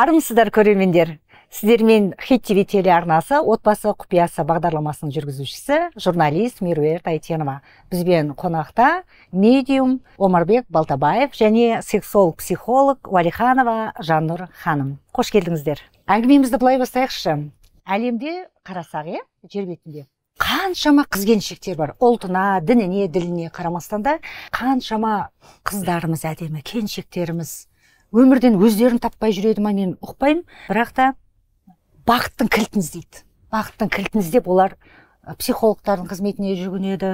армысыздар көрермендер сіздермен хит тв телеарнасы отбасы құпиясы бағдарламасының жүргізушісі журналист меруерт Айтенова. бізбен қонақта медиум омарбек балтабаев және сексолог психолог уәлиханова жаннұр ханым қош келдіңіздер әңгімемізді былай бастайықшы әлемде қарасақ иә жер бетінде қаншама қыз келіншектер бар ұлтына дініне діліне қарамастан да қаншама қыздарымыз әдемі келіншектеріміз өмірден өздерін таппай жүреді ма мен ұқпаймын бірақ та бақыттың кілтін іздейді бақыттың кілтін іздеп олар психологтардың қызметіне жүгінеді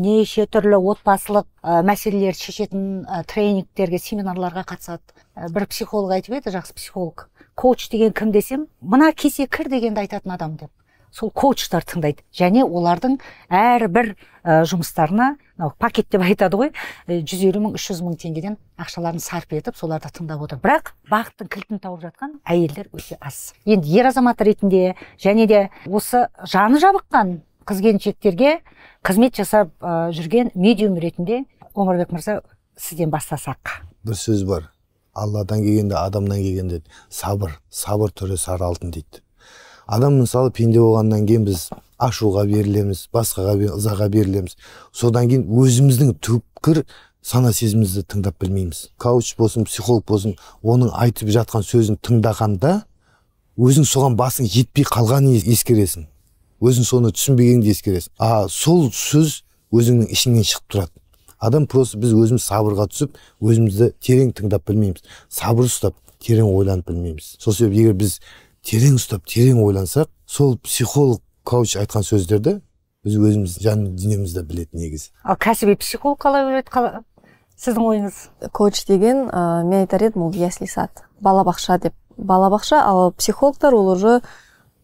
неше түрлі отбасылық ә, мәселелерді шешетін ә, тренингтерге семинарларға қатысады бір психолог айтып еді жақсы психолог коуч деген кім десем мына кесе кір дегенді айтатын адам деп сол коучтар тыңдайды және олардың әрбір ә, жұмыстарына мынау пакет деп айтады ғой жүз елу мың үш мың теңгеден ақшаларын сарп етіп соларды тыңдап отыр бірақ бақыттың кілтін тауып жатқан әйелдер өте аз енді ер азамат ретінде және де осы жаны жабыққан қыз келіншектерге қызмет жасап жүрген медиум ретінде омарбек мырза сізден бастасақ бір сөз бар алладан келгенде адамнан келгенде сабыр сабыр түрі сары алтын дейді адам мысалы пенде болғаннан кейін біз ашуға берілеміз басқаға ызаға берілеміз содан кейін өзіміздің түпкір сана сезімімізді тыңдап білмейміз кауч болсын психолог болсын оның айтып жатқан сөзін тыңдағанда өзің соған басың жетпей қалғанын ескересің өзің соны түсінбегеніңді ескересің а сол сөз өзіңнің ішіңнен шығып тұрады адам просто біз өзіміз сабырға түсіп өзімізді терең тыңдап білмейміз сабыр ұстап терең ойланып білмейміз сол себеп егер біз терең ұстап терең ойлансақ сол психолог кауч айтқан сөздерді біз өзіміз жан дүниемізде біледі негізі ал кәсіби психолог қалай ойлайды қала... сіздің ойыңыз коуч деген мен айтар едім ол ясли сад балабақша деп балабақша ал психологтар ол уже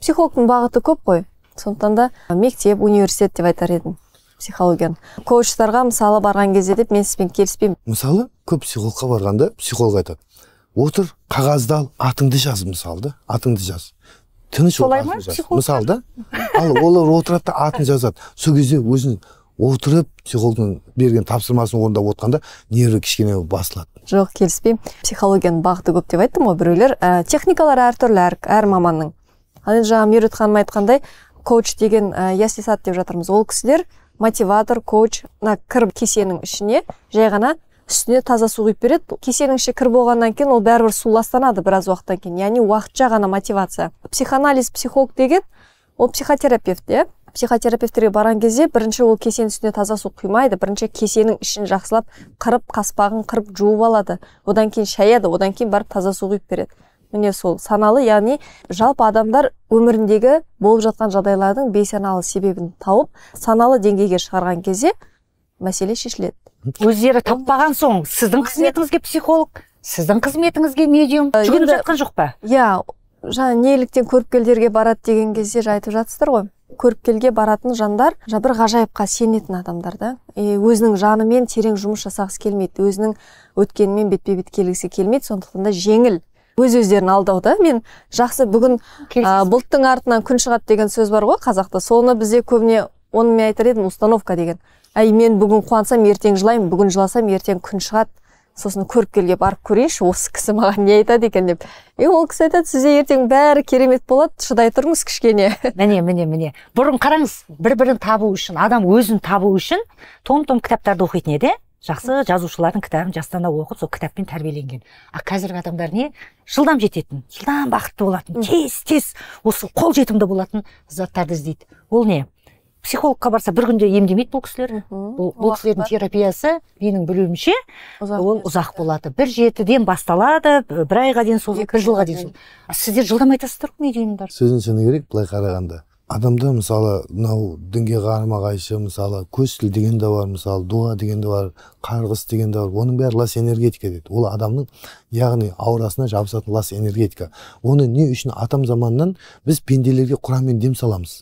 психологтың бағыты көп қой сондықтан да мектеп университет деп айтар едім психологияны коучтарға мысалы барған кезде деп мен сізбен келіспеймін мысалы көп психологқа барғанда психолог айтады отыр қағазды ал атыңды жаз мысалы да атыңды жаз тыныш солай ма мысалы да ал олар отырады да атын жазады сол кезде өзін отырып психологтың берген тапсырмасын орындап отқанда нерві кішкене басылады жоқ келіспеймін психологияның бағыты көп деп айттым ғой біреулер ә, техникалар әртүрлі әр, әр маманның ал енді жаңа меруерт ханым айтқандай коуч деген ә, ясли сад деп жатырмыз ол кісілер мотиватор коуч мына кір кесенің ішіне жай ғана үстіне таза су құйып береді кесенің іші кір болғаннан кейін ол бәрібір суластанады біраз уақыттан кейін яғни уақытша ғана мотивация психоанализ психолог деген ол психотерапевт иә психотерапевтерге барған кезде бірінші ол кесенің үстіне таза су құймайды бірінші кесенің ішін жақсылап қырып қаспағын қырып жуып алады одан кейін шаяды одан кейін барып таза су құйып береді міне сол саналы яғни жалпы адамдар өміріндегі болып жатқан жағдайлардың бейсаналы себебін тауып саналы деңгейге шығарған кезде мәселе шешіледі өздері таппаған соң сіздің қызметіңізге психолог сіздің қызметіңізге медиум жүгініп жатқан жоқ па иә жаңа неліктен көріпкелдерге барады деген кезде жаңа айтып жатсыздар ғой көріпкелге баратын жандар жаңа бір ғажайыпқа сенетін адамдар да и өзінің жанымен терең жұмыс жасағысы келмейді өзінің өткенімен бетпе бет келгісі келмейді сондықтан да жеңіл өз өздерін да мен жақсы бүгін а, бұлттың артынан күн шығады деген сөз бар ғой қазақта соны бізде көбіне оны мен айтар едім установка деген әй мен бүгін қуансам ертең жылаймын бүгін жыласам ертең күн шығады сосын көріпкелге барып көрейінші осы кісі маған не айтады екен деп и ол кісі айтады сізде ертең бәрі керемет болады шыдай тұрыңыз кішкене міне міне міне бұрын қараңыз бір бірін табу үшін адам өзін табу үшін том том кітаптарды оқитын еді жақсы жазушылардың кітабын жастана оқып сол кітаппен тәрбиеленген а қазіргі адамдар не жылдам жететін жылдам бақытты болатын тез тез осы қол жетімді болатын заттарды іздейді ол не психологқа барса бір күнде емдемейді бұл кісілер бұл, кісілердің терапиясы менің білуімше ол ұзақ болады бір жетіден басталады бір айға дейін созылады бір жылға дейін созылады сіздер жылдам айтасыздар ғой медиумдар сөзін шыны керек былай қарағанда адамда мысалы мынау дінге қарама қайшы мысалы көз тіл деген де бар мысалы дуа деген де бар қарғыс деген де бар оның бәрі лас энергетика дейді ол адамның яғни аурасына жабысатын лас энергетика оны не үшін атам заманнан біз пенделерге құранмен дем саламыз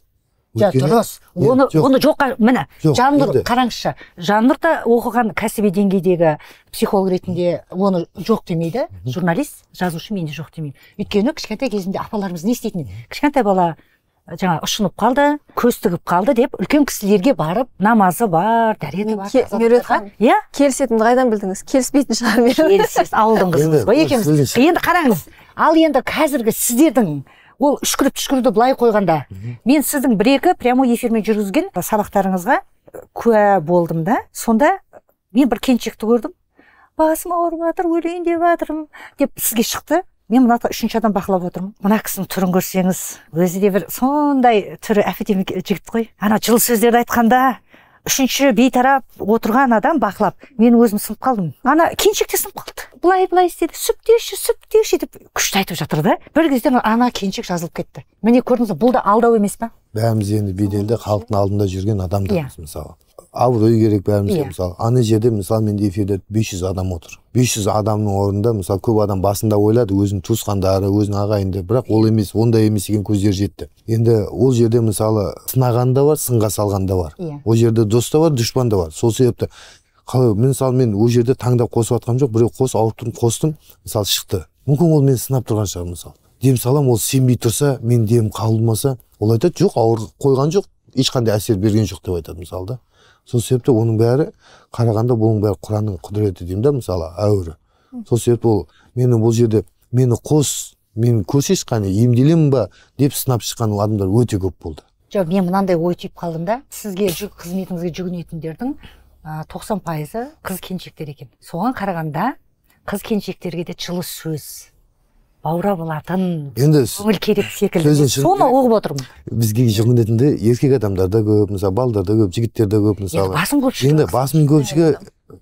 дұрыс оны оны жоққа міне жаннұр қараңызшы жаннұр да оқыған кәсіби деңгейдегі психолог ретінде оны жоқ демейді журналист жазушы мен де жоқ демеймін өйткені кішкентай кезінде апаларымыз не істейтін кішкентай бала э, жаңа ұшынып қалды көз тігіп қалды деп үлкен кісілерге барып намазы бар дәреті бар меруерт иә келісетінімді қайдан білдіңіз келіспейтін шығар келісесіз ауылдың қызымыз ғой екеуміз енді қараңыз ал енді қазіргі сіздердің ол үшкіріп түшкіруді былай қойғанда мен сіздің бір екі прямой эфирмен жүргізген э, сабақтарыңызға э, куә болдым да сонда э, мен бір келіншекті көрдім басым ауырып жатыр өлейін деп жатырмын деп сізге шықты мен мына үшінші адам бақылап отырмын мына кісінің түрін көрсеңіз өзі де бір сондай түрі әдемі жігіт қой ана жылы сөздерді айтқанда үшінші бейтарап отырған адам бақылап мен өзім сынып қалдым ана келіншек те сынып қалды былай былай істеді сүп сүптеші деп күшті айтып жатыр да бір кезде ана келіншек жазылып кетті міне көрдіңіз бе бұл да алдау емес па бәріміз енді беделді халықтың алдында жүрген адамдармыз yeah. Иә. мысалы абырой керек бәрімізге yeah. мысалы ана жерде мысалы менде эфирде 500 адам отыр 500 адамның орнында мысалы көп адам басында ойлады өзінің туысқандары өзінің ағайынды бірақ ол емес ондай емес деген көздері жетті енді ол жерде мысалы сынаған да бар сынға салған да бар yeah. ол жерде дос та бар дұшпан да бар сол себепті қалай мысалы мен ол жерде таңдап қосып жатқаным жоқ біреу қос ауырттым қостым мысалы шықты мүмкін ол мені сынап тұрған шығар мысалы дем салам ол сенбей тұрса мен дем қабылмаса ол айтады жоқ ауыр қойған жоқ ешқандай әсер берген жоқ деп айтады мысалы да сол себепті оның бәрі қарағанда бұның бәрі құранның құдіреті деймін да мысалы әуірі сол себепті ол мені бұл жерде мені қос мен көрсейші қане емделемін ба деп сынап шыққан адамдар өте көп болды жоқ мен мынандай ой түйіп қалдым да сізге жүк қызметіңізге жүгінетіндердің тоқсан пайызы қыз келіншектер екен соған қарағанда қыз келіншектерге де жылы сөз баурап алатын енді көңіл керек секілді соны ұғып отырмын бізге жүгінетінде еркек адамдар да көп мысалы балдар да көп жігіттер де көп мысалы басым көпшілігі енді басым көпшілігі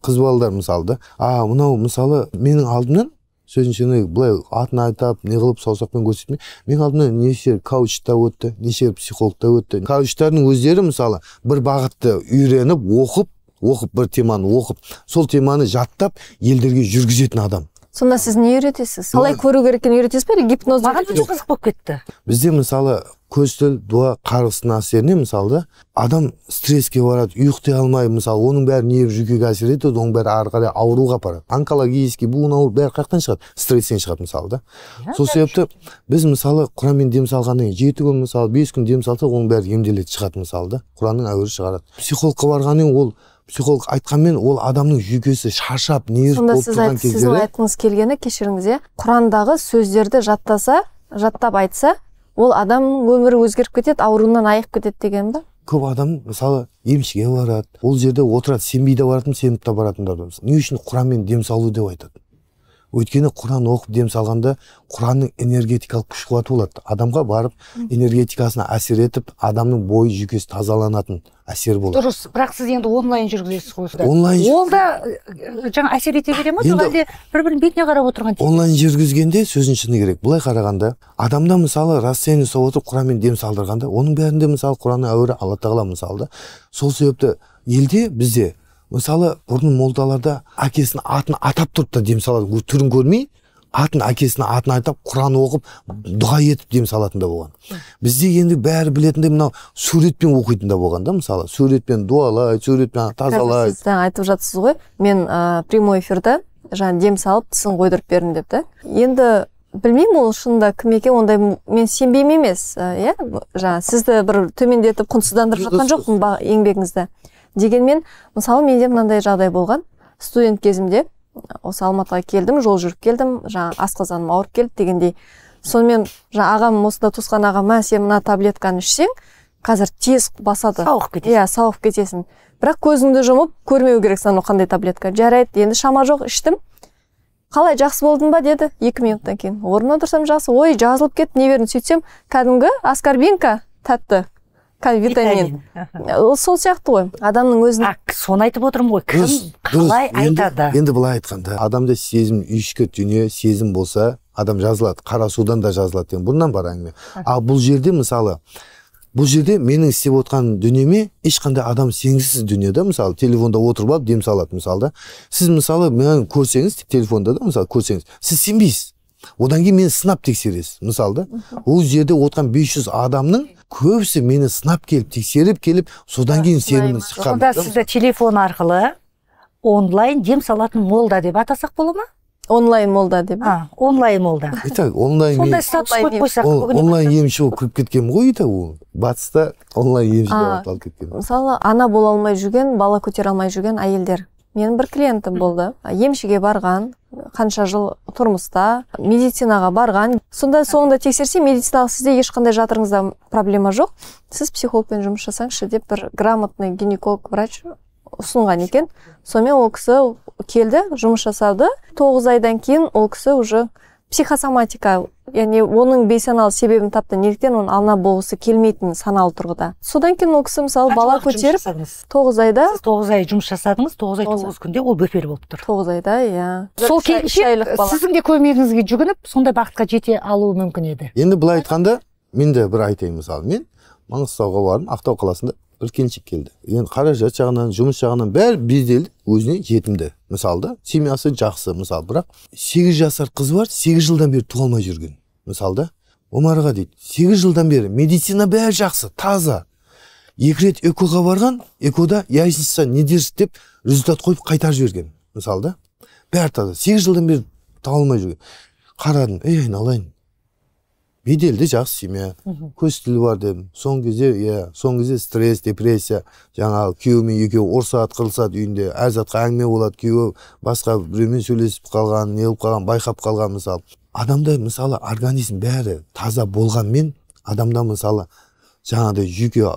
қыз балалар мысалы да а мынау мысалы менің алдымнан сөзінше былай атын айтап не қылып саусақпен көрсетпей менің алдымнан неше каучта өтті неше психологта өтті каучтардың өздері мысалы бір бағытты үйреніп оқып оқып бір теманы оқып сол теманы жаттап елдерге жүргізетін адам сонда сіз не үйретесіз қалай көру керек екенін үйретесіз бе гипноз маған өте қызық болып кетті бізде мысалы көз тіл дуа қарғыстың әсерінен мысалы да адам стресске барады ұйықтай алмай мысалы оның бәрі нерв жүйкеге әсер етеді оның бәрі ары қарай ауруға апарады онкологический буын ауру бәрі қаяқтан шығады стресстен шығады мысалы да иә, сол себепті біз мысалы құранмен дем салғаннан кейін жеті күн мысалы бес күн дем салсақ оның бәрі емделеді шығады мысалы да құранның әуірі шығарады психологқа барғаннан ол психолог айтқанмен ол адамның жүйкесі шаршап нерв сонда сіз айт, сіздің айтқыңыз келгені кешіріңіз иә құрандағы сөздерді жаттаса жаттап айтса ол адамның өмірі өзгеріп кетеді ауруынан айығып кетеді деген ба көп адам мысалы емшіге барады ол жерде отырады сенбей де баратын сеніп те баратындар не үшін құранмен дем салу деп айтады өйткені құран оқып дем салғанда құранның энергетикалық күш қуаты болады адамға барып энергетикасына әсер етіп адамның бойы жүйкесі тазаланатын әсер болады дұрыс бірақ сіз енді онлайн жүргізесіз ғой онлайн ол да э, жаңа әсер ете бере ма жоқ әлде бір бірінің бетіне қарап отырған онлайн жүргізгенде сөздің шыны керек былай қарағанда адамда мысалы растение ұстап отырып құранмен дем салдырғанда оның бәрінде мысалы құранның әуірі алла тағала мысалы да сол себепті елде бізде мысалы бұрын молдаларда әкесінің атын атап тұрып та дем салады түрін көрмей атын әкесінің атын айтап құран оқып дұға етіп дем салатын да болған бізде енді бәрі білетіндей мынау суретпен оқитын да болған да мысалы суретпен дуалайды суретпен тазалайды сіз айтып жатсыз ғой мен ә, прямой эфирде жаңа дем салып тісін қойдырып бердім деп та енді білмеймін ол шынында кім екен ондай мен сенбеймін емес иә жаңағы сізді бір төмендетіп құнсыздандырып жатқан жоқпын еңбегіңізді дегенмен мысалы менде мынандай жағдай болған студент кезімде осы алматыға келдім жол жүріп келдім жаңағы асқазаным ауырып келді дегендей сонымен жаңа ағам осында туысқан ағам мә сен мына таблетканы ішсең қазір тез басады сауығып кетесің иә сауығып кетесің бірақ көзіңді жұмып көрмеу керек анау қандай таблетка жарайды енді шама жоқ іштім қалай жақсы болдың ба деді екі минуттан кейін орнымнан тұрсам жақсы ой жазылып кетті не бердің сөйтсем кәдімгі аскорбинка тәтті витамин, витамин. Э, сол сияқты ғой адамның өзінің... соны айтып отырмын ғой кім қалай айтады енді, былай айтқанда адамда сезім ішкі дүние сезім болса адам жазылады қара судан да жазылады деген бұрыннан бар әңгіме ал бұл жерде мысалы бұл жерде менің істеп отқан дүниеме ешқандай адам сенгісіз дүние да мысалы телефонда отырып алып дем салады мысалы да сіз мысалы мені көрсеңіз телефонда да мысалы көрсеңіз сіз сенбейсіз одан кейін мені сынап тексересіз мысалы да ол жерде отқан 500 адамның көбісі мені сынап келіп тексеріп келіп содан кейін сенімін сыққан онда сізді телефон арқылы онлайн дем салатын молда деп атасақ бола ма онлайн молда деп а онлайн молда итак онлайн сондай статус қойып қойсақ онлайн емші болып кіріп кеткенмін ғой итак ол батыста онлайн емші кеткен мысалы ана бола алмай жүрген бала көтере алмай жүрген әйелдер менің бір клиентім болды емшіге барған қанша жыл тұрмыста медицинаға барған сонда соңында тексерсе медициналық сізде ешқандай жатырыңызда проблема жоқ сіз психологпен жұмыс жасаңызшы деп бір грамотный гинеколог врач ұсынған екен сонымен ол кісі келді жұмыс жасады тоғыз айдан кейін ол кісі уже психосоматика яғни оның бейсаналы себебін тапты неліктен оның ана болғысы келмейтін саналы тұрғыда содан кейін ол кісі мысалы бала көтеріп тоғыз айда сіз тоғыз ай жұмыс жасадыңыз тоғыз ай тоғыз күнде ол бөпер болып тұр тоғыз айда иә сол келіншек сіздің де көмегіңізге жүгініп сондай бақытқа жете алуы мүмкін еді енді былай айтқанда мен де бір айтайын мысалы мен маңғыстауға бардым ақтау қаласында келіншек келді енді қаражат жағынан жұмыс жағынан бәрі беделді өзіне жетімді мысалы да семьясы жақсы мысалы бірақ сегіз жасар қыз бар сегіз жылдан бері туа алмай жүрген мысалы да омарға дейді сегіз жылдан бері медицина бәрі жақсы таза екі рет экоға барған экода яичница не держит деп результат қойып қайтарып жіберген мысалы да бәрі таза сегіз жылдан бері таба алмай жүрген қарадым ей айналайын беделді жақсы семья иә. көз тілі бар дедім соңғы кезде иә соңғы кезде стресс депрессия жаңағы күйеуімен екеуі ұрысады қырылысады үйінде әр затқа әңгіме болады күйеуі басқа біреумен сөйлесіп қалған не болып қалған байқап қалған мысалы адамда мысалы организм бәрі таза болғанмен адамда мысалы жаңағыдай жүйке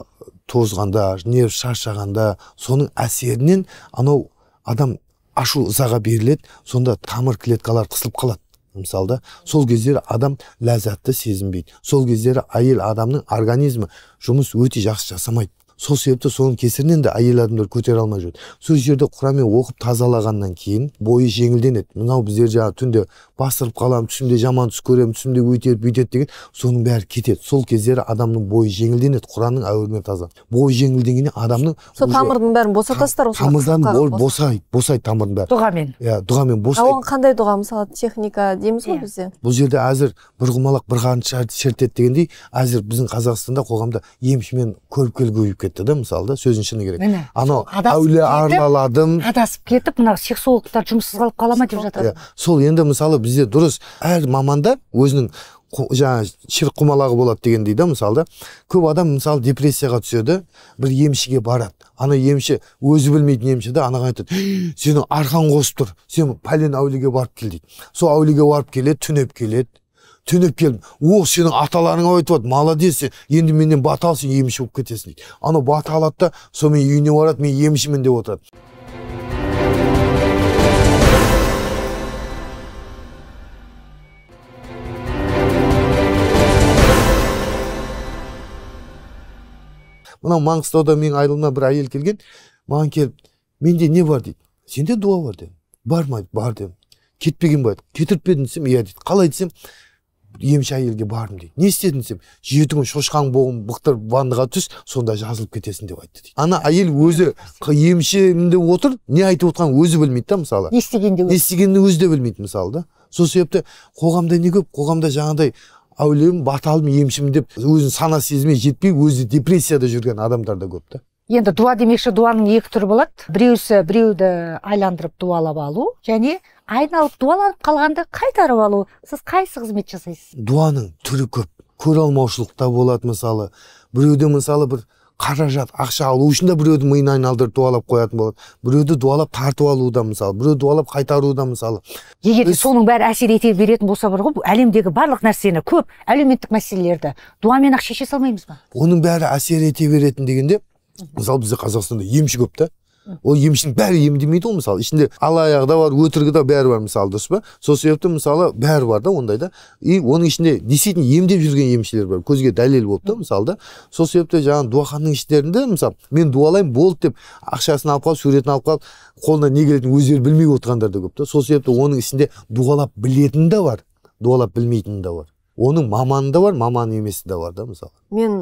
тозғанда нерв шаршағанда соның әсерінен анау адам ашу ызаға беріледі сонда тамыр клеткалары қысылып қалады мысалы сол кездері адам ләззатты сезінбейді сол кездері әйел адамның организмі жұмыс өте жақсы жасамайды сол себепті соның кесірінен де әйел адамдар көтере алмай жүреді сол жерде құранмен оқып тазалағаннан кейін бойы жеңілденеді мынау біздер жаңағы түнде бастырып қаламын түсімде жаман түс көремін түсімде өйтеді бүйтеді деген соның бәрі кетеді сол кездері адамның бойы жеңілденеді құранның әуелімен таза бойы жеңілденгеннен адамның сол тамырдың бәрін босатасыздар ғой тамырдан босайды босайды тамырдың бәрі дұғамен иә дұғамен босайды оған қандай дұға мысалы техника дейміз ғой иә. бізде бұл жерде әзір бір құмалақ бір қарын шертеді дегендей әзір біздің қазақстанда қоғамда емші мен көріпкел көбейіп кетті да мысалы да сөздің шыны керек міне анау әуле арналадым адасып кетіп мына сексологтар жұмыссыз қалып қала ма деп жатады иә, сол енді мысалы бізде дұрыс әр маманда өзінің жаңағы ширк құмалағы болады дегендей да мысалы да көп адам мысалы депрессияға түседі бір емшіге барады ана емші өзі білмейтін емші да анаға айтады сенің арқаң қосып тұр сен пәлен әулиеге барып кел дейді сол әулиеге барып келеді түнеп келеді түнеп келдім о сенің аталарың айтып жатыр молодец енді менен бата ал сен емші болып кетесің дейді анау бата алады да сонымен үйіне барады мен емшімін деп отырады мынау маңғыстауда менің айылыма бір әйел келген маған келіп менде не бар дейді сенде дуа бар дедім бар ма бар дедім кетпеген ба кетіртпедің десем иә дейді қалай десем емші әйелге бардым дейді не істедің десем жеті күн шошқаң болғын ваннаға түс сонда жазылып кетесің деп айтты дейді ана әйел өзі емшімде отыр не айтып отырғанын өзі білмейді да мысалы естігенде істегенін өзі де білмейді мысалы да сол себепті қоғамда не көп қоғамда жаңағыдай әулием баталым емшім деп өзінің сана сезімі жетпей өзі депрессияда жүрген адамдар да көп та енді дуа демекші дуаның екі түрі болады біреусі біреуді айландырып дуалап алу және айналып дуаланып қалғанды қайтарып алу сіз қайсы қызмет жасайсыз дуаның түрі көп көре алмаушылықта болады мысалы біреуде мысалы бір қаражат ақша алу үшін де біреуді миын айналдырып дуалап қоятын болады біреуді дуалап тартып алу да мысалы біреуді дуалап қайтару да мысалы егер де соның бәрі әсер ете беретін болса бар ғой әлемдегі барлық нәрсені көп әлеуметтік мәселелерді дуамен ақ шеше салмаймыз ба оның бәрі әсер ете беретін дегенде мысалы бізде қазақстанда емші көп та ол емшінің бәрі емдемейді ғой мысалы ішінде алаяғы да бар өтірігі да бәрі бар мысалы дұрыс па сол себепті мысалы бәрі бар да ондай да и оның ішінде действительно емдеп жүрген емшілер бар көзге дәлел болды та мысалы да сол себепті жаңағы дуаханның іштерінде мысалы мен дуалаймын болды деп ақшасын алып қалып суретін алып қалып қолына не келетінін өздері білмей отырғандар да көп та сол себепті оның ішінде дуалап білетін де бар дуалап білмейтіні де бар оның маманы да бар маманы емесі де бар да мысалы мен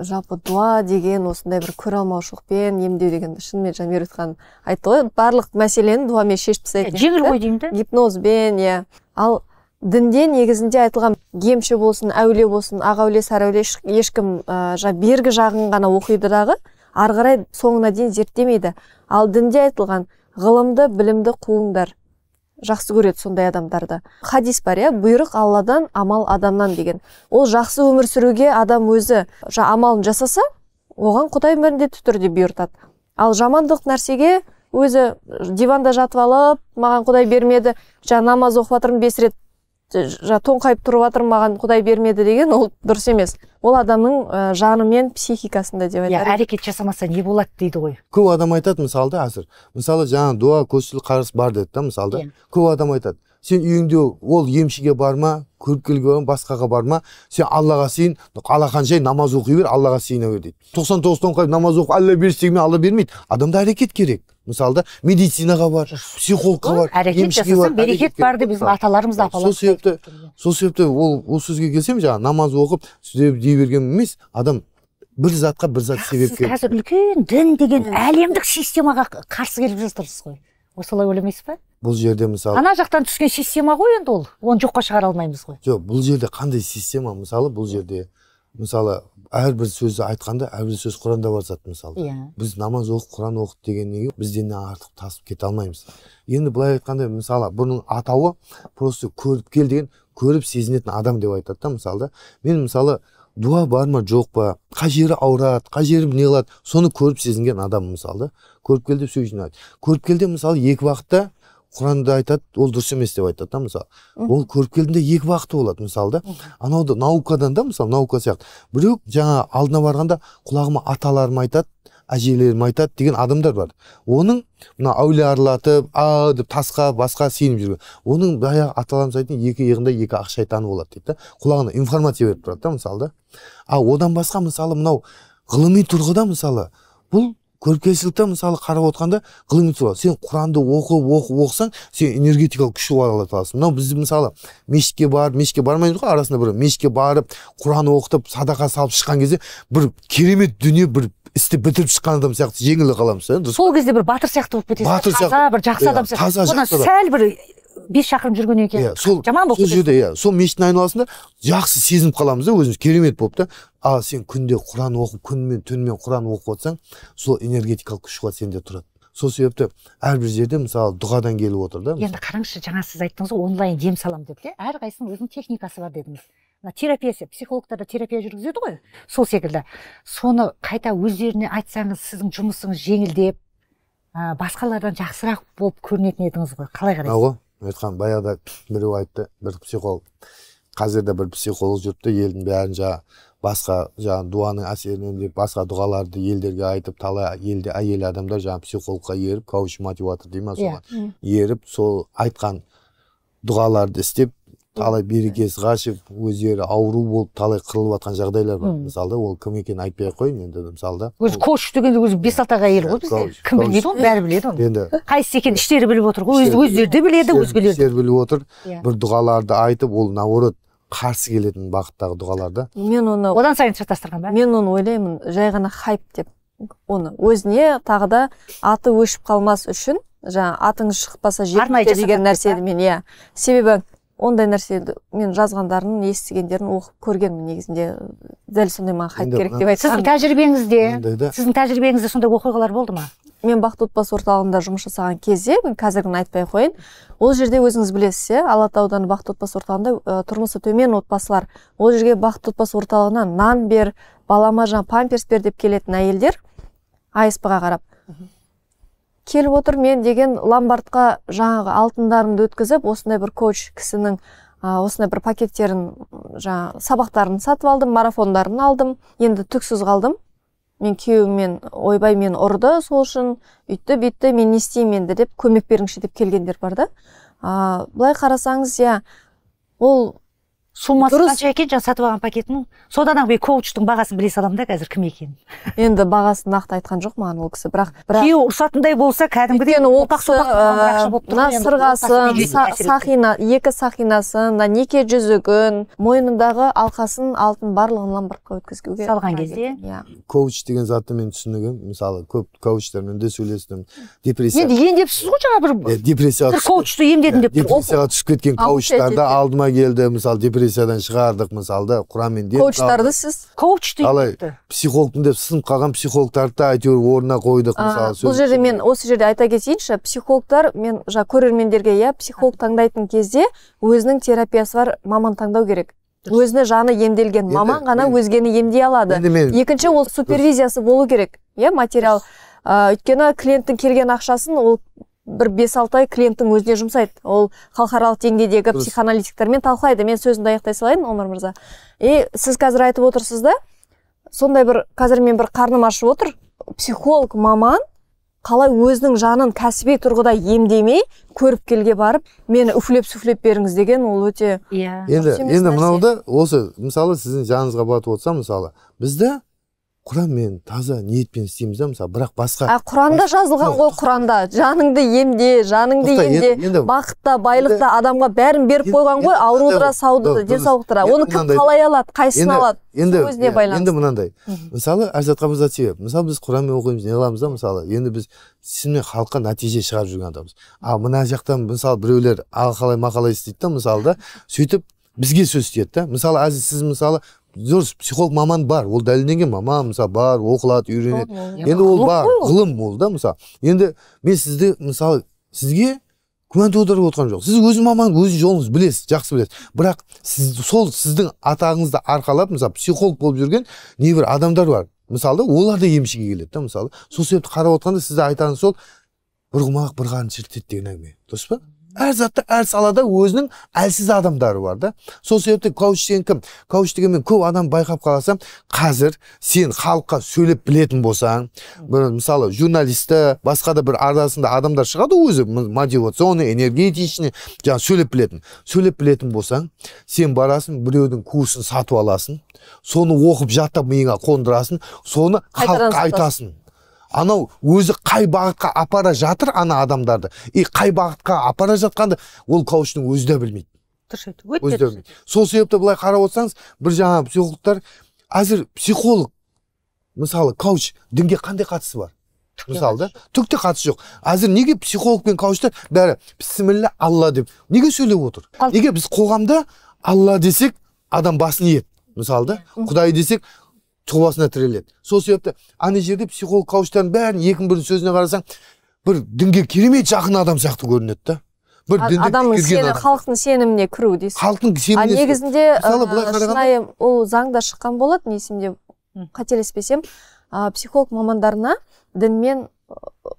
жалпы дуа деген осындай бір көре алмаушылықпен емдеу деген шынымен жаңа меруерт айтты ғой барлық мәселені дуамен шешіп тастайды ә, жеңіл ғой деймін да гипнозбен иә ал дінде негізінде айтылған емші болсын әуле болсын ақ әуле сары әуле ешкім ә, бергі жағын ғана оқиды дағы ары қарай соңына дейін зерттемейді ал дінде айтылған ғылымды білімді қуыңдар жақсы көреді сондай адамдарды хадис бар иә бұйрық алладан амал адамнан деген ол жақсы өмір сүруге адам өзі амалын жасаса оған құдай міндетті түрде бұйыртады ал жамандық нәрсеге өзі диванда жатып алып маған құдай бермеді жаңа намаз оқып жатырмын бес рет жаңа тоңқайып тұрып жатыр маған құдай бермеді деген ол дұрыс емес ол адамның ә, жаны мен психикасында деп айтады иә әрекет жасамаса не болады дейді ғой көп адам айтады мысалы да мысалы жаңа дуа көсіл қарыс бар деді да мысалы да иә. көп адам айтады сен үйіңде ол емшіге барма көріпкелге басқаға барма сен аллаға сыйын жай намаз оқи бер аллаға сыйына бер дейді тоқсан тоғыз томқа намаз оқып алла берсін дегенмен алла бермейді адамда әрекет керек мысалы да медицинаға бар психологқа бар әрекет бар берекет бар деп біздің аталарымыз апаларымыз сол себепті сол себепті ол ол сөзге келсем жаңағы намаз оқып сөйтіп дей берген емес адам бір затқа бір зат себепкер қазір үлкен дін деген әлемдік системаға қарсы келіп жатырсыз ғой осылай ойламайсыз ба бұл жерде мысалы ана жақтан түскен система ғой енді ол оны жоққа шығара алмаймыз ғой жоқ бұл жерде қандай система мысалы бұл жерде мысалы әрбір сөзді айтқанда әрбір сөз құранда бар зат мысалы иә біз намаз оқып құран оқып дегеннен кейін бізден артық тасып кете алмаймыз енді былай айтқанда мысалы бұның атауы просто көріп кел деген көріп сезінетін адам деп айтады да мысалы да мен мысалы дуа бар ма жоқ па қай жері ауырады қай жері не қылады соны көріп сезінген адам мысалы да көріп кел деп сөйтіп көріп көріп деп мысалы екі уақытта құранда айтады ол дұрыс емес деп айтады да мысалы ол көріп келдімде екі бағыты болады мысалы да анау да наукадан да мысалы наука сияқты біреу жаңа алдына барғанда құлағыма аталарым айтады әжелерім айтады деген адамдар бар оның мына әуле аралатып а деп тасқа басқа сеніп жүрген оның баяғы аталарымыз айтатын екі иығында екі ақ шайтаны болады дейді да құлағына информация беріп тұрады да мысалы да ал одан басқа мысалы мынау ғылыми тұрғыда мысалы бұл көріпкелшілікті мысалы қарап отырғанда ғылыми тұрғыда сен құранды оқып оқып оқысаң сен энергетикалық күш ала аласың мынау біз мысалы мешітке барып мешітке бармаймыз ғой арасында бір мешітке барып құран оқытып садақа салып шыққан кезде бір керемет дүние бір істі бітіріп шыққан адам сияқты жеңіл қаламыз иә сол кезде бір батыр сияқты болып кетесің таза бір жақсы иә, адам сияқты сәл бір бес шақырым жүргеннен кейін иә сол жаман болып сол жерде иә сол мешіттің айналасында жақсы сезініп қаламыз да өзіміз керемет болып та ал сен күнде құран оқып күнімен түнімен құран оқып отырсаң сол энергетикалық күш қуат сенде тұрады сол себепті әрбір жерде мысалы дұғадан келіп отыр да енді қараңызшы жаңа сіз айттыңыз ғой онлайн дем саламын деп иә әрқайсысының өзінің техникасы бар дедіңіз мына терапия психологтар да терапия жүргізеді ғой сол секілді соны қайта өздеріне айтсаңыз сіздің жұмысыңыз жеңілдеп ә, басқалардан жақсырақ болып көрінетін едіңіз ғой қалай қарайсыз айтқан баяғыда біреу айтты бір психолог қазір де бір психолог жүріп елдің бәрін жа басқа жаңағы дуаның әсерінен деп басқа дұғаларды елдерге айтып талай елде әйел адамдар жаңағы психологқа еріп коуч мотиватор дей ма иә, соған еріп сол айтқан дұғаларды істеп талай берекесі қашып өздері ауру болып талай қырылып жатқан жағдайлар бар мысалы ол кім екенін айтпай ақ қояйын енді мысалы да өзі коуч дегенде өзі бес алты ақ әйел ғой бізде кім білмейді оны бәрі біледі оны енді қайсысы екенін іштері біліп отыр ғой өздері де біледі өзгелер іштері біліп отыр иә. бір дұғаларды айтып ол наоборот қарсы келетін бағыттағы да мен оны одан сайын шатастырған ба мен оны ойлаймын жай ғана хайп деп оны өзіне тағы да аты өшіп қалмас үшін жаңа атың шықпаса жер деген нәрсені мен иә себебі ондай нәрселерді мен жазғандарын естігендерін оқып көргенмін негізінде дәл сондай маған хайп керек деп айтсам сіздің тәжірибеңізде сіздің тәжірибеңізде сондай оқиғалар болды ма мен бақытты отбасы орталығында жұмыс жасаған кезде мен қазіргіні айтпай ақ қояйын ол жерде өзіңіз білесіз иә алатау ауданы бақытты отбасы орталығында ә, тұрмысы төмен отбасылар ол жерге бақытты отбасы орталығына нан бер балама жаңағы памперс бер деп келетін әйелдер асп ға қарап келіп отыр мен деген ломбардқа жаңағы алтындарымды өткізіп осындай бір коуч кісінің ә, осындай бір пакеттерін жаңа сабақтарын сатып алдым марафондарын алдым енді түксіз қалдым мен күйеуіммен ойбай мен ұрды сол үшін үйтті бүйтті мен не істеймін енді деп көмек беріңізші деп келгендер бар да ә, былай қарасаңыз иә ол суммасы қанша екен жаңа сатып алған пакетінің содан ақ мен коучтың бағасын біле саламын да қазір кім екенін енді бағасын нақты айтқан жоқ маған ол кісі бірақ бірақ күйеуі ұрсатындай болса кәдімгідей ол кісі мына сырғасын сақина екі сақинасын мына неке жүзігін мойнындағы алқасын алтын барлығын ломбардқа өткізуге салған кезде иә коуч деген затты мен түсінігім мысалы көп коучтармен де сөйлестім депрессия енді емдепсіз ғой жаңа бір депрессияға коучты емдедім деп депрессияға түсіп кеткен коучтар да алдыма келді мысалы депрессия депрессиядан шығардық да құранмен де. коучтарды сіз коуч қалай психологпын деп сынып қалған психологтарды да әйтеуір орнына қойдық мысалы бұл жерде мен осы жерде айта кетейінші психологтар мен жаңа көрермендерге иә психолог таңдайтын кезде өзінің терапиясы бар маман таңдау керек өзіне жаны емделген маман ғана өзгені емдей алады екінші ол супервизиясы болу керек иә материал ыыы өйткені клиенттің келген ақшасын ол бір бес алты ай клиенттің өзіне жұмсайды ол халықаралық деңгейдегі психоаналитиктермен талқылайды мен сөзімді аяқтай салайын омар мырза и сіз қазір айтып отырсыз да сондай бір қазір мен бір қарным ашып отыр психолог маман қалай өзінің жанын кәсіби тұрғыда емдемей көріп келге барып мені үфлеп сүфлеп беріңіз деген ол өте иә енді енді мынау да осы мысалы сіздің жаныңызға батып отырса мысалы бізді мен таза ниетпен істейміз да мысалы бірақ басқа а құранда жазылған ғой құранда жаныңды емде жаныңды емде бақытта байлықта адамға бәрін беріп қойған ғой ауруды сауды денсаулықтыра оны кім қалай алады қайсысын алады енді өзіне байланысты енді мынандай мысалы ажыратқанымызға себеп мысалы біз құранмен оқимыз не қыламыз да мысалы енді біз шынымен халыққа нәтиже шығарып жүрген адамбыз ал мына жақтан мысалы біреулер қалай мақалай істейді да мысалы да сөйтіп бізге сөз тиеді да мысалы әзір сіз мысалы дұрыс психолог маман бар ол дәлелденген маман мысалы бар оқылады үйренеді енді ол бар ғылым ол да мысалы енді мен сізді мысалы сізге күмән тудырып отырған жоқ сіз өзі маман өз жолыңыз білесіз жақсы білесіз бірақ сіз сол сіздің атағыңызды арқалап мысалы психолог болып жүрген небір адамдар бар мысалы олар да емшіге келеді да мысалы сол себепті қарап отырғанда сізді айтарыңыз сол бір құмалақ бір қарын шірітеді деген әңгіме дұрыс па әр затта әр салада өзінің әлсіз адамдары бар да сол себепті коуч деген кім коуч дегенмен көп адам байқап қаласам, қазір сен халыққа сөйлеп білетін болсаң бір мысалы журналисті басқа да бір арасында адамдар шығады өзі мотивационный энергетичный жаңағы сөйлеп білетін сөйлеп білетін болсаң сен барасың біреудің курсын сатып аласың соны оқып жаттап миыңа қондырасың соны халыққа айтасың анау өзі қай бағытқа апара жатыр ана адамдарды и қай бағытқа апара жатқанды ол коучтың өзі де білмейді дұрыс айтты білмейді сол себепті былай қарап отырсаңыз бір жаңағы психологтар әзір психолог мысалы кауч дінге қандай қатысы бар мысалы да түк қатысы жоқ әзір неге психолог пен каучтар бәрі бісміллә алла деп неге сөйлеп отыр неге біз қоғамда алла десек адам басын иеді мысалы да құдай десек тұлғасына тіреледі сол себепті ана жерде психолог каучтардың бәрін екінің бірінің сөзіне қарасаң бір дінге керемет жақын адам сияқты көрінеді да бір адамның сені халықтың сеніміне кіру дейсіз халықтың сеніміне негізінде э, шынайы ол заңда шыққан болатын есімде қателеспесем психолог мамандарына дінмен э,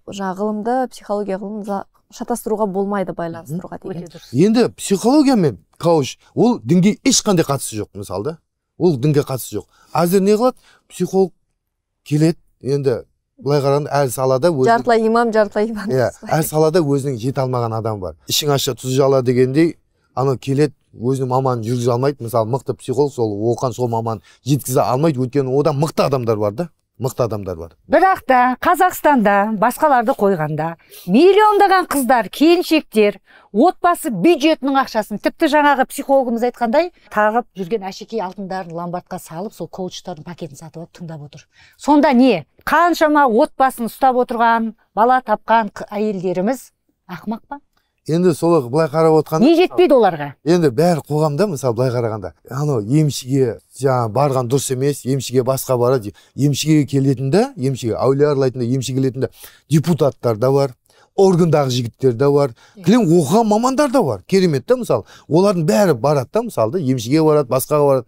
жаңағы ғылымды психология ғылымын шатастыруға болмайды байланыстыруға деген енді психология мен кауш ол дінге ешқандай қатысы жоқ мысалы да ол дінге қатысы жоқ әзір не қылады психолог келеді енді былай қарағанда әр салада өзі... жартылай имам жартылай имам иә әр салада өзінің жете алмаған адам бар ішің аша тұз жала дегендей анау келеді өзінің маманын жүргізе алмайды мысалы мықты психолог сол оқыған сол маман жеткізе алмайды өйткені одан мықты адамдар бар да мықты адамдар бар бірақ та қазақстанда басқаларды қойғанда миллиондаған қыздар келіншектер отбасы бюджетінің ақшасын тіпті жаңағы психологымыз айтқандай тағып жүрген әшекей алтындарын ломбардқа салып сол коучтардың пакетін сатып алып тыңдап отыр сонда не қаншама отбасын ұстап отырған бала тапқан әйелдеріміз ақымақ па енді солай былай қарап отқанда не жетпейді оларға енді бәрі қоғамда мысалы былай қарағанда анау емшіге жаңағы барған дұрыс емес емшіге басқа барады емшіге келетін да емшіге әулие аралайтын да емшіге келетін депутаттар да бар органдағы жігіттер де бар иә. кілең оқыған мамандар да бар керемет та мысалы олардың бәрі барады да мысалы да емшіге барады басқаға барады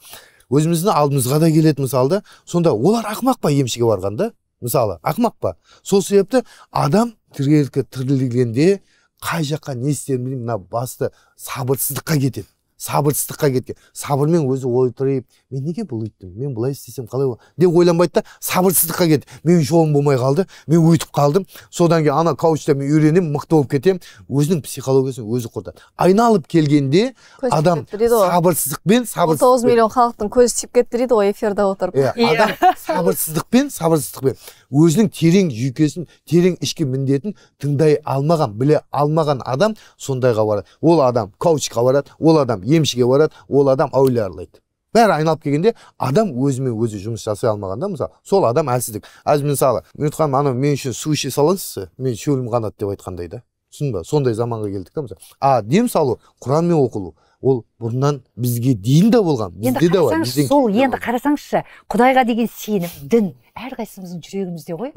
өзіміздің алдымызға да келеді мысалы да сонда олар ақымақ па емшіге барғанда мысалы ақымақ па сол себепті адам тірілгенде қай жаққа не істерін білмеймін мына басты сабырсыздыққа кетеді сабырсыздыққа кеткен сабырмен өзі ойпырып мен неге бұл өйттім мен былай істесем қалай болады деп ойланбайды да сабырсыздыққа кетті менің жолым болмай қалды мен өйтіп қалдым содан кейін ана каучта мен үйренемін мықты болып кетемін өзінің психологиясын өзі құртады айналып келгенде көз адам сабырсыздықпен сабыр тоғыз миллион халықтың көзі тиіп кетті дейді ғой эфирде отырып иә, иә адам сабырсыздықпен сабырсыздықпен өзінің терең жүйкесін терең ішкі міндетін тыңдай алмаған біле алмаған адам сондайға барады ол адам каучқа барады ол адам емшіге барады ол адам әулие аралайды бәрі айналып келгенде адам өзімен өзі жұмыс жасай алмағанда мысалы сол адам әлсіздік әз мысалы үміт ханым анау мен үшін су іше саласыз мен шөлім қанады деп айтқандай да түсіндің ба сондай заманға келдік та мысалы а дем салу құранмен оқылу ол бұрыннан бізге дейін да болған бізде де бар сол енді қарасаңызшы құдайға деген сенім дін әрқайсымыздың жүрегімізде ғой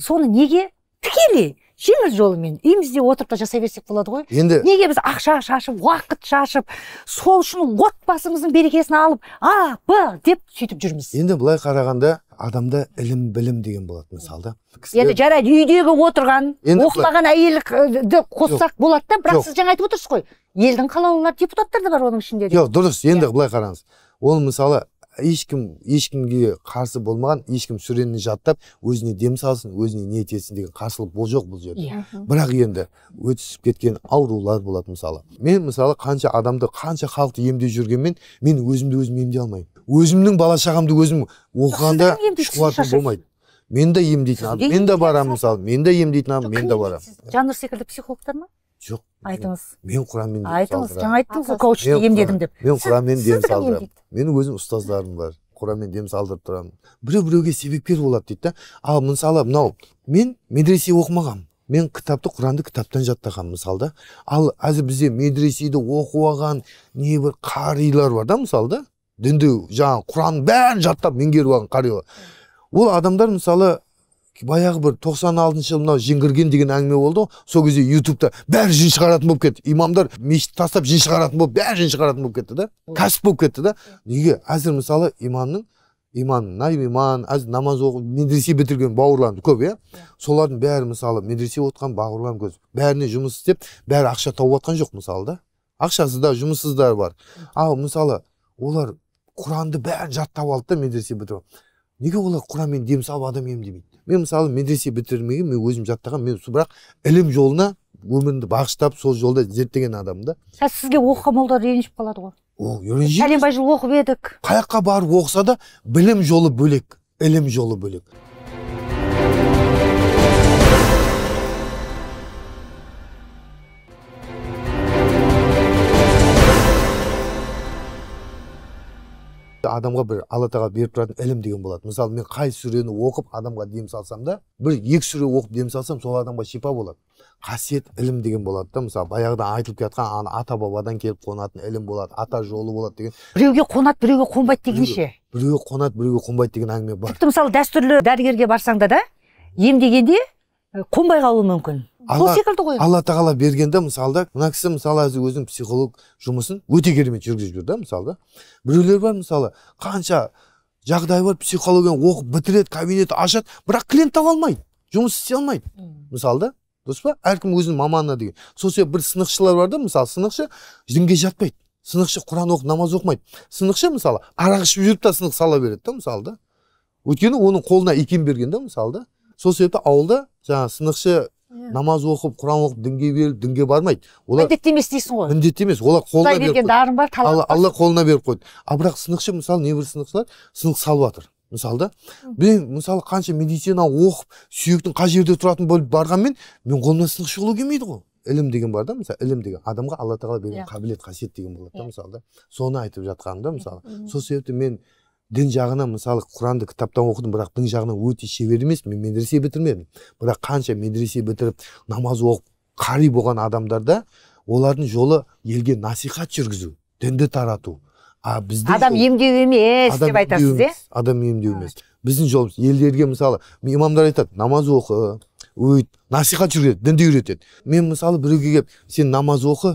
соны неге тікелей жеңіл жолымен үйімізде отырып та жасай берсек болады ғой енді неге біз ақша шашып уақыт шашып сол үшін отбасымыздың берекесін алып а б деп сөйтіп жүрміз енді былай қарағанда адамда ілім білім деген болады мысалы да енді жарайды үйдегі отырған оқымаған әйелді қоссақ болады да бірақ сіз жаңа айтып отырсыз ғой елдің қалаулылары депутаттар да бар оның ішінде жоқ дұрыс енді иә. былай қараңыз ол мысалы ешкім ешкімге қарсы болмаған ешкім сүрені жаттап өзіне дем салсын өзіне ниет етесін деген қарсылық бол жоқ бұл жерде yeah. Иә. бірақ енді өтісіп кеткен аурулар болады мысалы мен мысалы қанша адамды қанша халықты емдеп жүргенмен мен өзімді өзім емдей алмаймын өзімнің бала шағамды өзім оқығанда күш болмайды мен де емдейтін адам мен де барамын мысалы мен де емдейтін адам мен де барамын секілді психологтар ма жоқ айтыңыз мен құранмен айтыңыз жаңа айттыңыз ғой коучты емдедім деп мен құранмен дем салдырамын менің өзім ұстаздарым бар құранмен дем салдырып тұрамын біреу біреуге себепкер болады дейді да ал мысалы мынау мен медресе оқымағанмын мен кітапты құранды кітаптан жаттағанмын мысалы да ал әзір бізде медреседе оқып алған небір қарилар бар да мысалы да дінді жаңағы құранның бәрін жаттап меңгеріп алған қарилар ол адамдар мысалы баяғы бір 96 алтыншы жылы мынау жеңгірген деген әңгіме болды ғой сол кезде ютубта бәрі жын шығаратын болып кетті имамдар мешіт тастап жын шығаратын болып бәрі жын шығаратын болып кетті да кәсіп болып кетті да неге әзір мысалы имамның имам наим иман әзір намаз оқып медресе бітірген бауырларымыз көп иә? иә солардың бәрі мысалы медресе отқан бауырларым көп бәріне жұмыс істеп бәрі ақша тауып жатқан жоқ мысалы да ақшасы да жұмыссыздар бар ал мысалы олар құранды бәрін жаттап алды да медресе бітіріп неге олар құран мен дем салып адам емдемейді? мен мысалы медресе бітірмеген мен өзім жаттаған мен бірақ ілім жолына өмірімді бағыштап сол жолда зерттеген адаммын да қазір сізге оқыған молдар ренжіп қалады ғой ол сәлембай жыл оқып едік қай жаққа барып оқыса да білім жолы бөлек ілім жолы бөлек адамға бір алла тағала беріп тұратын ілім деген болады мысалы мен қай сүрені оқып адамға дем салсам да бір екі сүре оқып дем салсам сол адамға шипа болады қасиет ілім деген болады да мысалы баяғыда айтылып келе жатқан ана ата бабадан келіп қонатын ілім болады ата жолы болады деген біреуге қонады біреуге қонбайды деген ше біреуге қонады біреуге қонбайды деген әңгіме бар тіпті мысалы дәстүрлі дәрігерге барсаң да да емдегенде қонбай қалуы мүмкін сол секілді ғой алла тағала бергенде мысалы да мына кісі мысалы өзі өзінің психолог жұмысын өте керемет жүргізіп жүр да мысалы да біреулер бар мысалы қанша жағдай бар психологияны оқып бітіреді кабинет ашады бірақ клиент таба алмайды жұмыс істей алмайды мысалы да дұрыс па әркім өзінің маманына деген сол себепті бір сынықшылар бар да мысалы сынықшы дінге жатпайды сынықшы құран оқып намаз оқымайды сынықшы мысалы арақ ішіп жүріп та сынық сала береді да мысалы да өйткені оның қолына икем берген да мысалы да сол себепті ауылда жаңағы сынықшы иә. намаз оқып құран оқып дінге беріліп дінге бармайды олар міндетті емес дейсің ғой міндетті емес олар қолына берген дарын бар талант алла, қолына беріп қойды а бірақ сынықшы мысалы небір сынықшылар сынық салып жатыр мысалы да мен мысалы қанша медицина оқып сүйектің қай жерде тұратынын біліп барғанмен мен қолымнан сынықшы қылу келмейді ғой ілім деген бар да мысалы ілім деген адамға алла тағала берген иә. қабілет қасиет деген болады да иә. мысалы да соны айтып жатқаным да мысалы сол себепті мен дін жағынан мысалы құранды кітаптан оқыдым бірақ дін жағынан өте шебер емеспін мен медресе бітірмедім бірақ қанша медресе бітіріп намаз оқып қари болған адамдарда олардың жолы елге насихат жүргізу дінді тарату а бізде адам емдеу емес деп айтасыз иә адам емдеу емес біздің жолымыз елдерге мысалы имамдар айтады намаз оқы өйт насихат жүргізеді дінді үйретеді мен мысалы біреуге келіп сен намаз оқы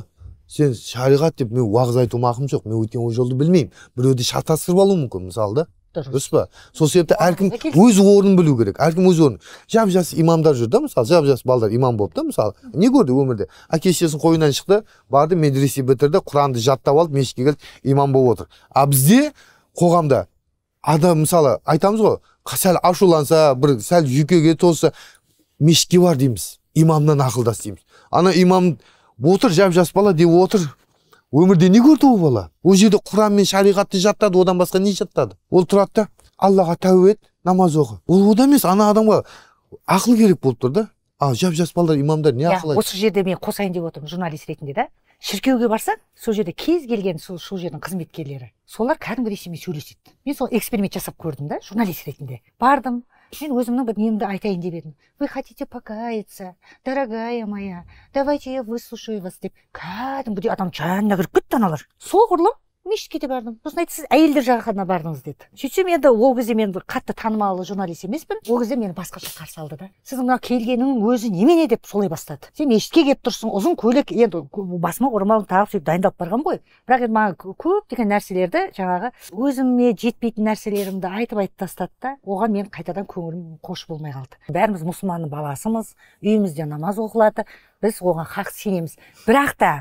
сен шариғат деп мен уағыз айту ақым жоқ мен өйткені ол жолды білмеймін біреуді шатастырып алуы мүмкін мысалы да дұрыс па сол себепті әркім өз орнын білу керек әркім өз орнын жап жас имамдар жүр да мысалы жап жас балдар имам болып да мысалы не көрді өмірде әке шешесінің қойнынан шықты барды медресе бітірді құранды жаттап алып мешітке келді имам болып отыр ал бізде қоғамда адам мысалы айтамыз ғой сәл ашуланса бір сәл жүйкеге тозса мешітке бар дейміз имамнан ақылдас дейміз ана имам отыр жап жас бала деп отыр өмірде не көрді ол бала ол жерде құран мен шариғатты жаттады одан басқа не жаттады ол тұрады да аллаға тәубе ет намаз оқы ол одан емес ана адамға ақыл керек болып тұр да ал жап жас балалар имамдар не ақыл осы жерде мен қосайын деп отырмын журналист ретінде да шіркеуге барсаң сол жерде кез келген сол, сол жердің қызметкерлері солар кәдімгідей сенімен сөйлеседі мен сол эксперимент жасап көрдім да журналист ретінде бардым мен өзімнің бір немді айтайын деп едім вы хотите покаяться дорогая моя давайте я выслушаю вас деп кәдімгідей адам жанына кіріп кетті аналар құрлым мешітке де бардым сосын айтты сіз әйелдер жағына бардыңыз деді сөйтсем енді ол кезде мен қатты танымал журналист емеспін ол кезде мені басқаша қарсы алды да сіздің мына келгеніңнің өзі немене деп солай бастады сен мешітке келіп тұрсың ұзын көйлек енді басыма орамалын тағып сөйтіп дайындалып барғанмын ғой бірақ енді маған көптеген нәрселерді жаңағы өзіме жетпейтін нәрселерімді айтып айтып тастады да оған мен қайтадан көңілім қош болмай қалды бәріміз мұсылманның баласымыз үйімізде намаз оқылады біз оған хақ сенеміз бірақ та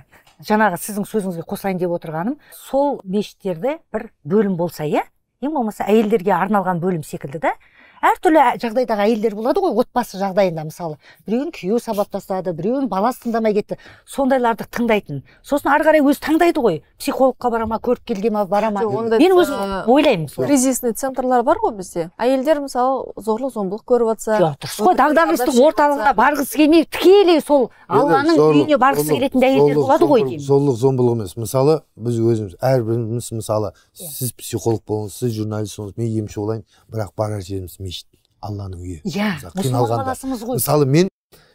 жаңағы сіздің сөзіңізге қосайын деп отырғаным сол мешіттерде бір бөлім болса иә ең болмаса әйелдерге арналған бөлім секілді да әртүрлі жағдайдағы әйелдер болады ғой отбасы жағдайында мысалы біреуін күйеуі сабап тастады біреуін баласы тыңдамай кетті сондайларды тыңдайтын сосын ары қарай өзі таңдайды ғой психологқа бара ма көріпкелге ма бара ма мен өзім ойлаймын кризисный центрлар бар ғой бізде әйелдер мысалы зорлық зомбылық көріп жатса дұрыс қой дағдарыстың орталығына барғысы келмей тікелей сол алланың үйіне барғысы келетін әйелдер болады ғой деймін зорлық зомбылық емес мысалы біз өзіміз әрбіріміз мысалы иә. сіз психолог болыңыз сіз журналист болыңыз мен емші болайын бірақ барар жеріміз алланың үйі иә баласымыз ғой мысалы мен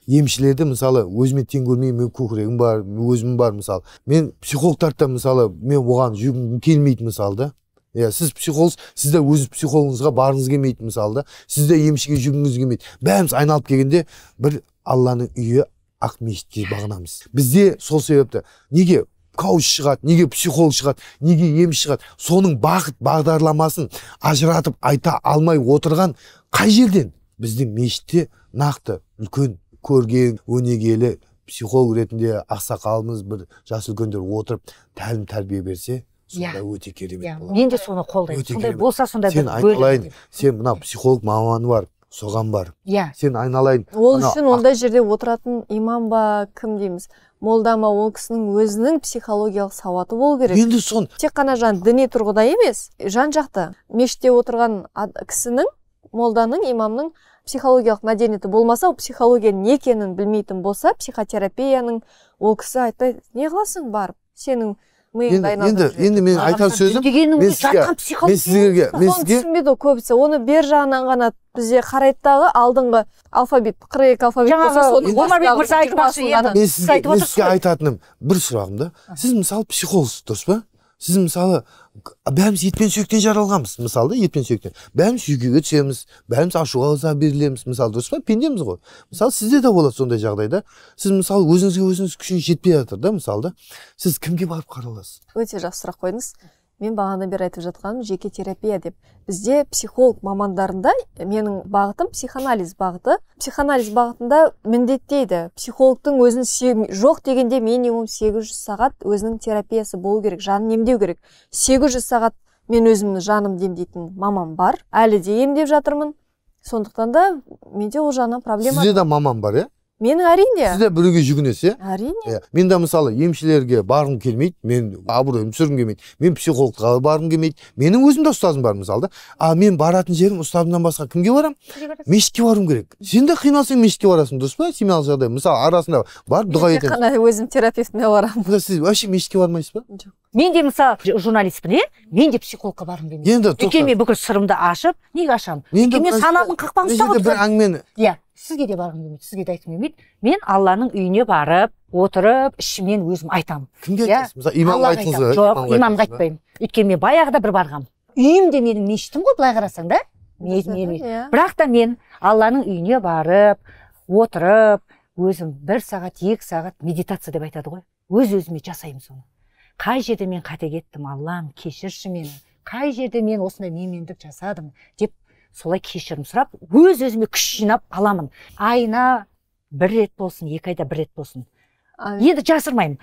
емшілерді мысалы өзіме тең көрмеймін мен көкірегім бар өзім бар мысалы мен психологтарды мысалы мен оған жүгінгім келмейді мысалы да иә сіз психологсыз сіз де өз психологыңызға барғыңыз келмейді мысалы да сіз де емшіге жүгінгіңіз келмейді бәріміз айналып келгенде бір алланың үйі ақ мешітке бағынамыз бізде сол себепті неге кауч шығады неге психолог шығады неге емші шығады соның бақыт бағдарламасын ажыратып айта алмай отырған қай жерден біздің мешітте нақты үлкен көрген өнегелі психолог ретінде ақсақалымыз бір жас үлкендер отырып тәлім тәрбие берсе сонда иә. өте керемет yeah. Иә. болады мен де соны қолдаймын сондай болса сонда сен айналайын сен мына психолог маманы бар соған бар иә yeah. сен айналайын ол үшін ондай жерде отыратын имам ба кім дейміз молда ма ол кісінің өзінің психологиялық сауаты болу керек енді сон тек қана жаңа діни тұрғыда емес жан жақты мешітте отырған кісінің молданың имамның психологиялық мәдениеті болмаса ол психология не екенін білмейтін болса психотерапияның ол кісі айтпай не қыласың барып сенің миыңды енді енді мен айтар сөзім мен сізге мен сізге түсінбейді ғой көбісі оны бер жағынан ғана бізде қарайды дағы алдыңғы алфавит қырық екі алфавит мен сізге айтатыным бір сұрағым да сіз мысалы психологсыз дұрыс па сіз мысалы бәріміз ет пен сүйектен жаралғанбыз мысалы да ет пен сүйектен бәріміз үйге түсеміз бәріміз ашуға ыза берілеміз мысалы дұрыс па пендеміз ғой мысалы сізде де болады сондай жағдайда сіз мысалы өзіңізге өзіңіз күшіңіз жетпей жатыр да мысалы да сіз кімге барып қараласыз өте жақсы сұрақ қойдыңыз мен бағана бері айтып жатқаным жеке терапия деп бізде психолог мамандарында менің бағытым психоанализ бағыты психоанализ бағытында міндеттейді психологтың өзін жоқ дегенде минимум 800 сағат өзінің терапиясы болу керек жанын емдеу керек 800 сағат мен өзімнің жанымды емдейтін мамам бар әлі де емдеп жатырмын сондықтан да менде ол жағынан проблема сізде де мамам бар иә менің әрине сіз де біреуге жүгінесіз иә әрине иә мен де мысалы емшілерге барғым келмейді мен абыройымды түсіргім келмейді мен психологқа барғым келмейді менің өзімде ұстазым бар мысалы да а мен баратын жерім ұстазымнан басқа кімге барамын мешітке баруым керек сен де қиналсаң мешітке барасың дұрыс па семьялық жағдай мысалы арасында барып дұға етемін тек қана өзім терапевтіме барамын сіз вообще мешітке бармайсыз ба жоқ мен де мысалы журналистпін иә мен де психологқа барғым келмейді енді өйткені мен бүкіл сырымды ашып неге ашамын өйткені мен санамның қақпағын ұстап отырмын бір әңгімені иә сізге де барғым келмейді сізге де айтқым келмейді мен алланың үйіне барып отырып ішімнен өзім айтамын кімге иә? айтасыз мысалы имамға айтыңыз жоқ имамға айтпаймын өйткені мен баяғыда бір барғанмын үйім де менің мешітім ғой былай қарасаң да иә, иә. бірақ та мен алланың үйіне барып отырып өзім бір сағат екі сағат медитация деп айтады ғой өз өзіме жасаймын соны қай жерде мен қате кеттім аллам кешірші мені қай жерде мен осындай менмендік жасадым деп солай кешірім сұрап өз өзіме күш жинап аламын айына бір рет болсын екі айда бір рет болсын енді жасырмаймын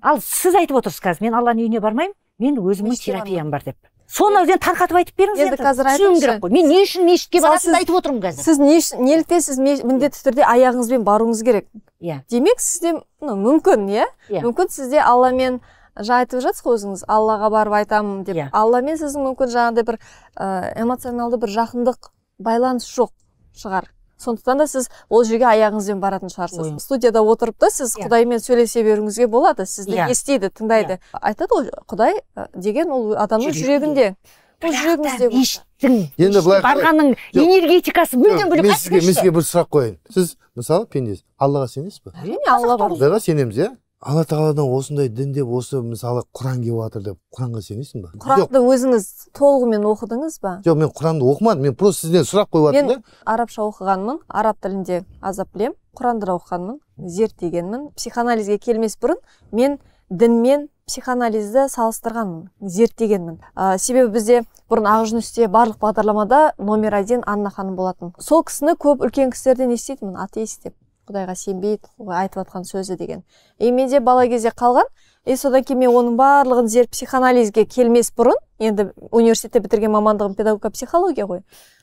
ал сіз айтып отырсыз қазір мен алланың үйіне бармаймын мен өзімнің терапиям бар деп соны өзен тарқатып айтып беріңіз енді қазір түсінуім керек қой мен не үшін мешітке баратынымды айтып отырмын қазір сіз не неліктен сіз міндетті түрде аяғыңызбен баруыңыз керек иә демек сізде ну мүмкін иә, иә. мүмкін сізде алламен жаңа айтып жатсыз ғой өзіңіз аллаға барып айтамын деп yeah. Иә. алламен сіздің мүмкін жаңағыдай бір ә, эмоционалды бір жақындық байланыс жоқ шығар сондықтан да сіз ол жерге аяғыңызбен баратын шығарсыз Ой. студияда отырып та сіз yeah. Иә. құдаймен сөйлесе беруіңізге болады сізді yeah. Иә. естиді тыңдайды yeah. айтады ғой құдай деген ол адамның жүрегінде бұл жүрегіңізде енді былай барғанның энергетикасы мүлдем бөлек мен сізге мен сізге бір сұрақ қояйын сіз мысалы пендесіз аллаға сенесіз ба әрине аллаға сенеміз иә алла тағаладан осындай дін деп осы мысалы құран келіп жатыр деп құранға сенесің ба құранды өзіңіз толығымен оқыдыңыз ба жоқ мен құранды оқымадым мен просто сізден сұрақ қойып жатырмын да арабша оқығанмын араб тілінде аздап білемін құранды да оқығанмын зерттегенмін психоанализге келмес бұрын мен дінмен психоанализді салыстырғанмын зерттегенмін ә, себебі бізде бұрын ақ жүністе барлық бағдарламада номер один анна ханым болатын сол кісіні көп үлкен кісілерден еститінмін атеист деп құдайға сенбейді айтып жатқан сөзі деген и менде бала кезде қалған и содан кейін мен оның барлығын зер психоанализге келмес бұрын енді университетте бітірген мамандығым педагогика психология ғой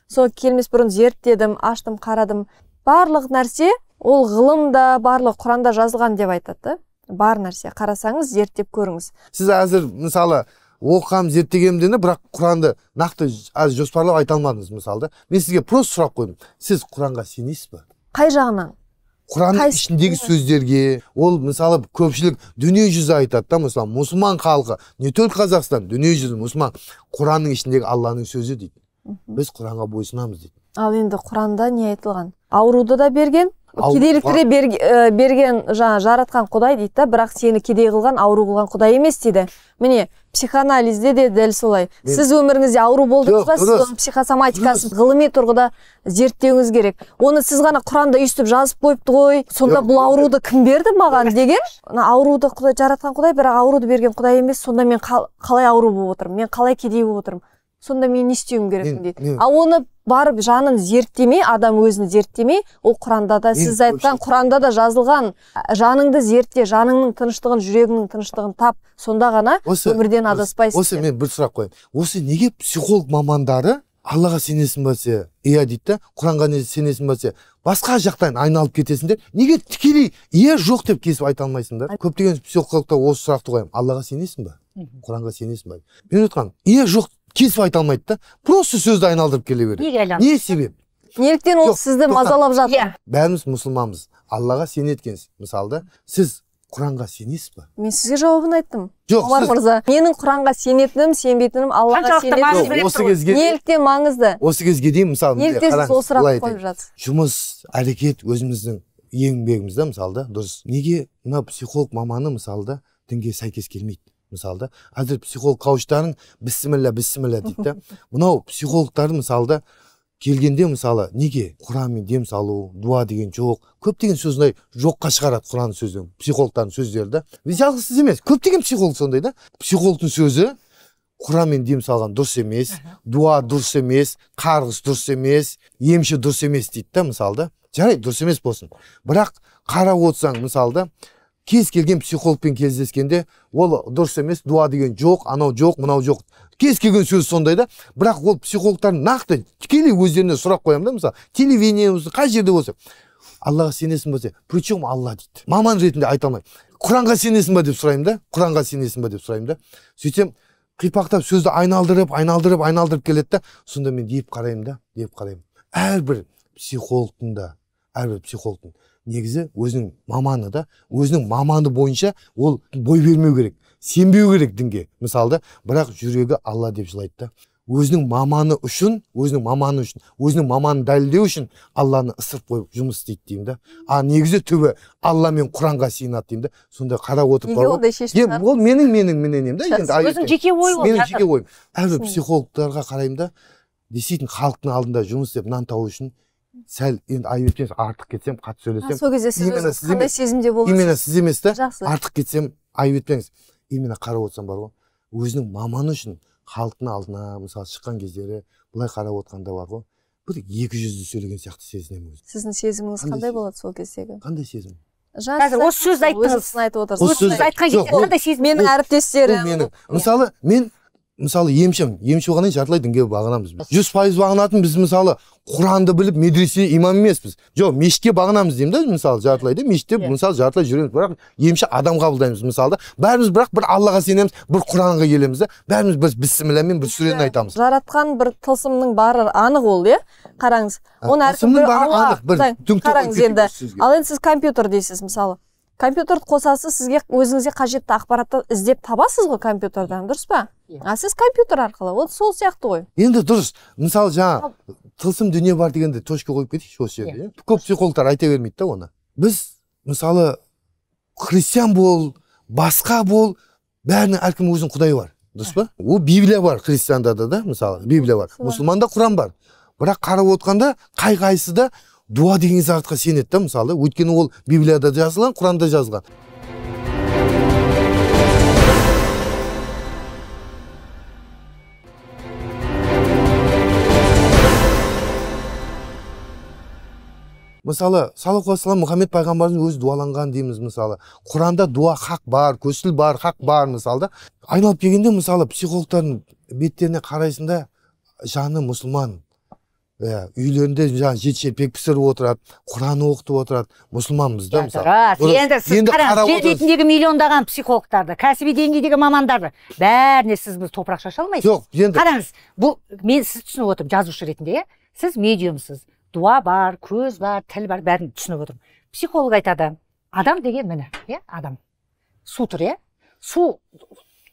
сол келмес бұрын зерттедім аштым қарадым барлық нәрсе ол ғылымда барлық құранда жазылған деп айтады да бар нәрсе қарасаңыз зерттеп көріңіз сіз әзір мысалы оқығанмын зерттегенмін деді бірақ құранды нақты әз жоспарлап айта алмадыңыз мысалы да мен сізге просто сұрақ қойдым сіз құранға сенесіз ба қай жағынан құранның ішіндегі сөздерге ол мысалы көпшілік дүние жүзі айтады да мысалы мұсылман халқы не только қазақстан дүние жүзі мұсылман құранның ішіндегі алланың сөзі дейді біз құранға бойсынамыз дейді ал енді құранда не айтылған ауруды да берген кедейліктіре берген жаратқан құдай дейді да бірақ сені кедей қылған ауру қылған құдай емес дейді міне психоанализде де дәл солай сіз өміріңізде ауру болдыңыз ба сіз оның психосоматикасын ғылыми тұрғыда зерттеуіңіз керек оны сіз ғана құранда өйстіп жазып қойыпты ғой сонда бұл ауруды кім берді маған деген ауруды құдай жаратқан құдай бірақ ауруды берген құдай емес сонда мен қалай ауру болып отырмын мен қалай кедей болып отырмын сонда мен не істеуім керекпін дейді ал оны барып жанын зерттемей адам өзін зерттемей ол құранда да сіз айтқан құранда да жазылған жаныңды зертте жаныңның тыныштығын жүрегіңнің тыныштығын тап сонда ғана осы, өмірден адаспайсың осы мен бір сұрақ қояйын осы неге психолог мамандары аллаға сенесің ба десе иә дейді да құранға сенесің ба десе басқа жақтан айналып кетесіңдер неге тікелей иә жоқ деп кесіп айта алмайсыңдар көптеген психологтар осы сұрақты қоямын аллаға сенесің ба құранға сенесің ба мен айтқанмын иә жоқ кесіп айта алмайды да просто сөзді айналдырып келе береді неге айналды не себеп неліктен ол сізді мазалап жатыр иә бәріміз мұсылманбыз аллаға сенеткенсіз мысалы да сіз құранға сенесіз ба мен сізге жауабын айттым жоқ омар мырза менің құранға сенетінім сенбейтінім аллаға сенетінім осы кезге неліктен маңызды осы кезге дейін мысалы неліктен сіз осы сұрақты қойып жатсыз жұмыс әрекет өзіміздің еңбегіміз да мысалы да дұрыс неге мына психолог маманы мысалы да дінге сәйкес келмейді мысалы да әзір психолог коучтарың бісміллә бісміллә дейді да мынау психологтар мысалы да келгенде мысалы неге құранмен дем салу дуа деген жоқ көптеген сөз мындай жоққа шығарады құран сөзін психологтардың сөздері да жалғыз сіз емес көптеген психолог сондай да психологтың сөзі құранмен дем салған дұрыс емес дуа дұрыс емес қарғыс дұрыс емес емші дұрыс емес дейді да мысалы да жарайды дұрыс емес болсын бірақ қарап отырсаң мысалы да кез келген психологпен кездескенде ол дұрыс емес дуа деген жоқ анау жоқ мынау жоқ кез келген сөз сондай да бірақ ол психологтар нақты тікелей өздеріне сұрақ қоямын да мысалы телевидениеміз қай жерде болса аллаға сенесің ба причем алла дейді маман ретінде айта алмаймын құранға сенесің ба деп сұраймын да құранға сенесің ба деп сұраймын да сөйтсем қипақтап сөзді айналдырып айналдырып айналдырып келеді да сонда мен деп қараймын да деп қараймын әрбір психологтың да әрбір психологтың негізі өзінің маманы да өзінің маманы бойынша ол бой бермеу керек сенбеу керек дінге мысалы бірақ жүрегі алла деп жылайды да өзінің маманы үшін өзінің маманы үшін өзінің маманын дәлелдеу үшін алланы ысырып қойып жұмыс істейді деймін да а негізі түбі алла мен құранға сиынады деймін да сонда қарап отырып неге ондай шешім ол менің менің мнением да енді өзің жеке ой ғой менің жеке ойым әрбір психологтарға қараймын да действительно халықтың алдында жұмыс істеп нан табу үшін сәл енді айып етпеңіз артық кетсем қатты сөйлесем сол кезде сіз именно сіз қандай сезімде болдыңыз именно сіз емес та жақсы артық кетсем айып етпеңіз именно қарап отырсам бар ғой өзінің маманы үшін халықтың алдына мысалы шыққан кездері былай қарап отырғанда бар ғой бір екі жүзді сөйлеген сияқты сезінемін өзім сіздің сезіміңіз қандай болады сол кездегі қандай сезім қазір осы сөзді айттыңыз айтып отырсыз осы айтқан кезде қандай сезім менің әріптестерім менің мысалы мен мысалы емші емші болғаннан кейін жартылай дінге бағынамыз жүз пайыз бағынатын біз мысалы құранды біліп медресе имам емеспіз жоқ мешітке бағынамыз деймін да мысалы жартылай да мешітте yeah. Иә. мысалы жартылай жүреміз бірақ емші адам қабылдаймыз мысалы да бәріміз бірақ бір аллаға сенеміз бір құранға келеміз да бәріміз бір бісмілләмен бір сүрені айтамыз жаратқан бір тылсымның бары анық ол иә қараңыз оны әркім қараңыз енді ал енді сіз компьютер дейсіз мысалы компьютерді қосасыз сізге өзіңізге қажетті ақпаратты іздеп табасыз ғой компьютердан дұрыс па иә. а сіз компьютер арқылы ол сол сияқты ғой енді дұрыс мысалы жаңа тылсым дүние бар дегенде точка қойып кетейікші осы жерде иә. иә көп психологтар айта бермейді да оны біз мысалы христиан бол басқа бол бәрінің әркімнің өзінің құдайы бар дұрыс па ол библия бар христиандарда да мысалы библия бар мұсылманда құран бар бірақ қарап отқанда қай қайсысы да дуа деген затқа сенеді да мысалы өйткені ол библияда жазылған құранда жазылған мысалы саллаллаху алейхи мұхаммед пайғамбардың өзі дуаланған дейміз мысалы құранда дуа хақ бар көсіл бар хақ бар мысалы да айналып келгенде мысалы психологтардың беттеріне қарайсың да жаны мұсылман үйлерінде жаңағы жеті шелпек пісіріп отырады құран оқытып отырады мұсылманбыз да мысалы енді сіз қараңыз бетіндегі миллиондаған психологтарды кәсіби деңгейдегі мамандарды бәріне сіз топырақ шаша алмайсыз жоқ енді қараңыз бұл мен сіз түсініп отырмын жазушы ретінде иә сіз медиумсыз дуа бар көз бар тіл бар бәрін түсініп отырмын психолог айтады адам деген міне иә адам су тұр иә су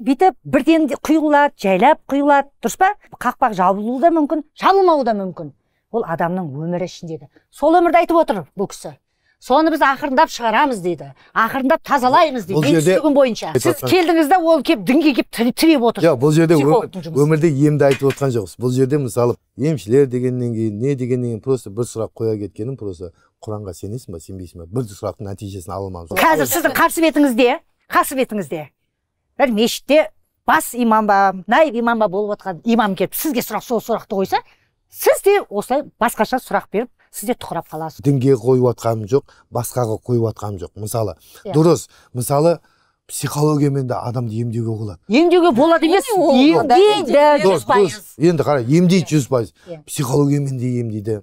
бүйтіп бірден құйылады жайлап құйылады дұрыс па қақпақ жабылуы да мүмкін жабылмауы да мүмкін ол адамның өмірі ішіндегі сол өмірді айтып отыр бұл кісі соны біз ақырындап шығарамыз дейді ақырындап тазалаймыз дейді жерде бойынша сіз келдіңіз да ол келіп дінге келіп тіреп отыр жоқ бұл жерде өмірде емді айтып отырған жоқсыз бұл жерде мысалы емшілер дегеннен кейін не дегеннен кейін просто бір сұрақ қоя кеткенім просто құранға сенесің ба сенбейсің ба бір сұрақтың нәтижесін ала алмаймыз қазір сіздің қасібетіңізде қасібетіңізде бір мешітте бас имам ба найб имам ба болып отқан имам келіп сізге сұрақ сол сұрақты қойса сіз де осылай басқаша сұрақ беріп сізде де тұқырап қаласыз дінге қойып жатқаным жоқ басқаға қойып жатқаным жоқ мысалы иә. дұрыс мысалы психологиямен де адамды емдеуге болады емдеуге болады емес енді қара емдейді жүз пайыз иә. психологиямен де емдейді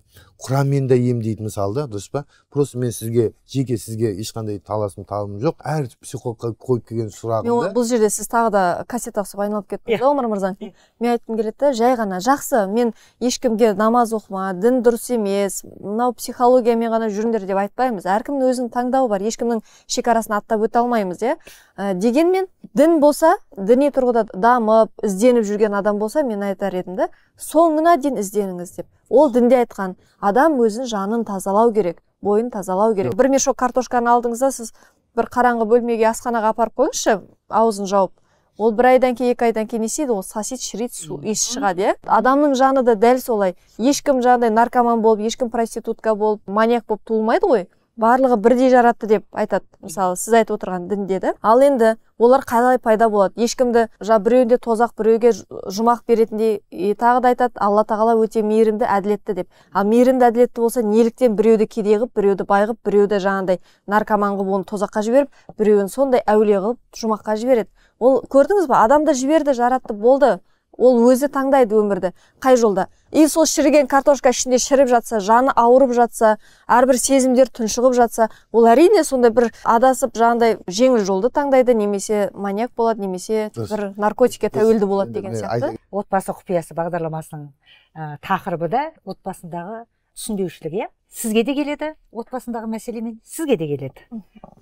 құранмен де емдейді мысалы да дұрыс па просто мен сізге жеке сізге ешқандай таласым талым жоқ әр психологқа қойып келген сұрағымды мен бұл жерде сіз тағы да кассета ұқсап айналып кеттіңіз ғой иә. омар мырза мен айтқым келеді жай ғана жақсы мен ешкімге намаз оқыма дін дұрыс емес мынау психологиямен ғана жүріңдер деп айтпаймыз әркімнің өзінің таңдауы бар ешкімнің шекарасын аттап өте алмаймыз иә ә, дегенмен дін болса діни тұрғыда дамып ізденіп жүрген адам болса мен айтар едім да соңына дейін ізденіңіз деп ол дінде айтқан адам өзінің жанын тазалау керек бойын тазалау керек бір мешок картошканы алдыңыз да сіз бір қараңғы бөлмеге асханаға апарып қойыңызшы аузын жауып ол бір айдан кейін екі айдан кейін не ол сосед шірейді су иіс шығады иә адамның жаны да дәл солай ешкім жаңағыдай наркоман болып ешкім проститутка болып маньяк болып туылмайды ғой барлығы бірдей жаратты деп айтады мысалы сіз айтып отырған дінде да ал енді олар қалай пайда болады ешкімді жа біреуінде тозақ біреуге жұмақ беретіндей тағы да айтады алла тағала өте мейірімді әділетті деп ал мейірімді әділетті болса неліктен біреуді кедей қылып біреуді бай қылып біреуді жаңағыдай наркоман қылып оны тозаққа жіберіп біреуін сондай әулие қылып жұмаққа жібереді ол көрдіңіз ба адамды жіберді жаратты болды ол өзі таңдайды өмірді қай жолда и сол шіріген картошка ішінде шіріп жатса жаны ауырып жатса әрбір сезімдер тұншығып жатса ол әрине сондай бір адасып жаңағыдай жеңіл жолды таңдайды немесе маньяк болады немесе бір наркотикке тәуелді болады деген сияқты отбасы құпиясы бағдарламасының ә, тақырыбы да отбасындағы түсінбеушілік иә сізге де келеді отбасындағы мәселемен сізге де келеді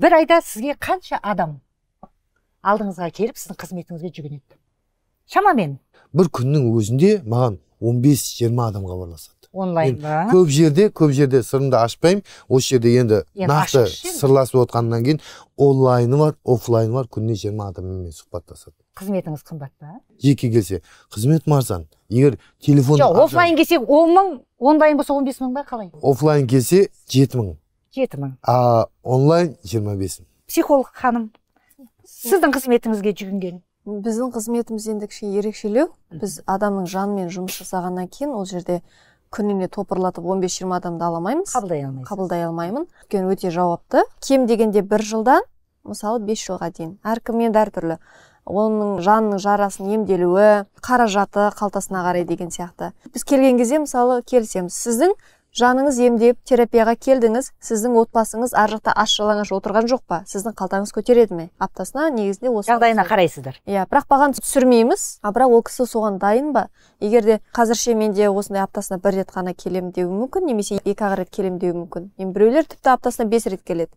бір айда сізге қанша адам алдыңызға келіп сіздің қызметіңізге жүгінеді шамамен бір күннің өзінде маған 15-20 адам хабарласады онлайн ба көп жерде көп жерде сырымды ашпаймын осы жерде енді, нақты сырласып отқаннан кейін онлайны бар оффлайны бар күніне жиырма адаммен сұхбаттасады қызметіңіз қымбат па жеке келсе қызмет арзан егер телефон жоқ оффлайн келсе он мың онлайн болса он бес мың ба қалай оффлайн келсе жеті мың жеті мың а онлайн жиырма бес мың психолог ханым сіздің қызметіңізге жүгінген біздің қызметіміз енді кішкене ерекшелеу біз адамның жанымен жұмыс жасағаннан кейін ол жерде күніне топырлатып 15-20 адамды ала алмаймыз қабылдай алмаймыз қабылдай алмаймын өйткені өте жауапты кем дегенде бір жылдан мысалы 5 жылға дейін әркім енді әртүрлі оның жанының жарасын емделуі қаражаты қалтасына қарай деген сияқты біз келген кезде мысалы келісеміз сіздің жаныңыз емдеп терапияға келдіңіз сіздің отбасыңыз ар жақта аш жалаңаш отырған жоқ па сіздің қалтаңыз көтереді ме аптасына негізінде осы жағдайына қарайсыздар иә бірақ бағаны түсірмейміз а бірақ ол кісі соған дайын ба егер де қазірше менде осындай аптасына бір рет қана келемін деуі мүмкін немесе екі ақ рет келемін деуі мүмкін енді біреулер тіпті аптасына бес рет келеді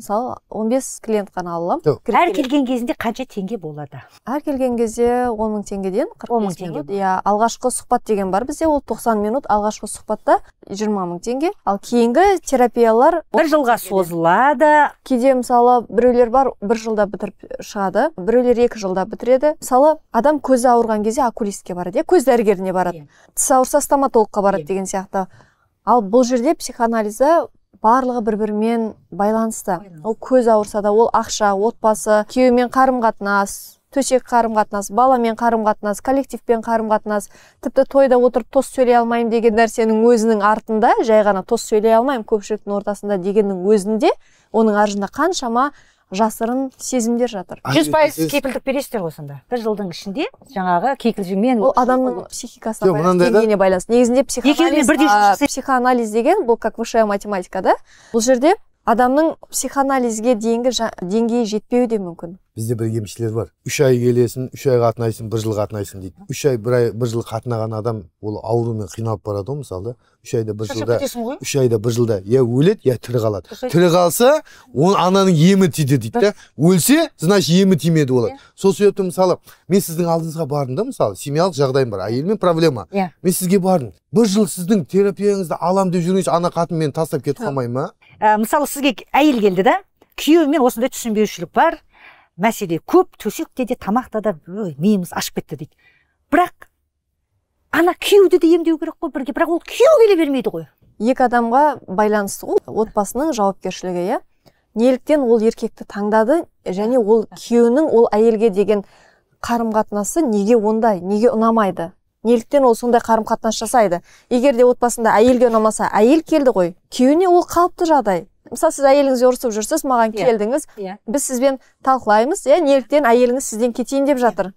мысалы он бес клиент қана ала аламын әр келген кезінде қанша теңге болады әр келген кезде он мың теңгеден қырық мың теңге иә алғашқы сұхбат деген бар бізде ол 90 минут алғашқы сұхбатта жиырма мың теңге ал кейінгі терапиялар бір жылға созылады кейде мысалы біреулер бар бір жылда бітіріп шығады біреулер екі жылда бітіреді мысалы адам көзі ауырған кезде окулистке барады иә көз дәрігеріне барады иә. тісі ауырса стоматологқа барады иә. деген сияқты ал бұл жерде психоанализда барлығы бір бірімен байланысты ол көз ауырса да ол ақша отбасы күйеуімен қарым қатынас төсек қарым қатынас баламен қарым қатынас коллективпен қарым қатынас тіпті тойда отырып тос сөйлей алмаймын деген нәрсенің өзінің артында жай ғана тос сөйлей алмаймын көпшіліктің ортасында дегеннің өзінде оның аржында қаншама жасырын сезімдер жатыр жүз пайыз кепілдік бересіздер ғой сонда бір жылдың ішінде жаңағы кикілжіңмен ол адамның психикасына деңгейіне байланысты негізінде психоанализ психоанализ деген бұл как высшая математика да бұл жерде адамның психоанализге дейінгі деңгейі жетпеуі де мүмкін бізде бір емшілер бар үш ай келесің үш ай қатынайсың бір жыл қатынайсың дейді үш ай бір ай бір жыл қатынаған адам ол аурумен қиналып барады ғой мысалы да үш айда бір жылда үш айда бір жылда я өледі я тірі қалады тірі қалса оны ананың емі тиді дейді да өлсе значит емі тимеді олар иә. сол себепті мысалы мен сіздің алдыңызға бардым да мысалы семьялық жағдайым бар әйелмен проблема иә мен сізге бардым бір жыл сіздің терапияңызды алам деп жүргенше ана қатын мені тастап кетіп қалмай ма ә, мысалы сізге әйел келді да күйеуімен осындай түсінбеушілік бар мәселе көп төсекте де тамақта да ой миымыз ашып кетті дейді бірақ ана күйеуді де емдеу керек қой бірге бірақ ол күйеу келе бермейді ғой екі адамға байланысты ғой отбасының жауапкершілігі иә неліктен ол еркекті таңдады ә, және ол ә. күйеуінің ол әйелге деген қарым қатынасы неге ондай неге ұнамайды неліктен ол сондай қарым қатынас жасайды егер де отбасында әйелге ұнамаса әйел келді ғой күйеуіне ол қалыпты жағдай мысалы сіз әйеліңізге ұрысып жүрсіз маған иә. келдіңіз yeah. Иә. біз сізбен талқылаймыз иә неліктен әйеліңіз сізден кетейін деп иә. жатыр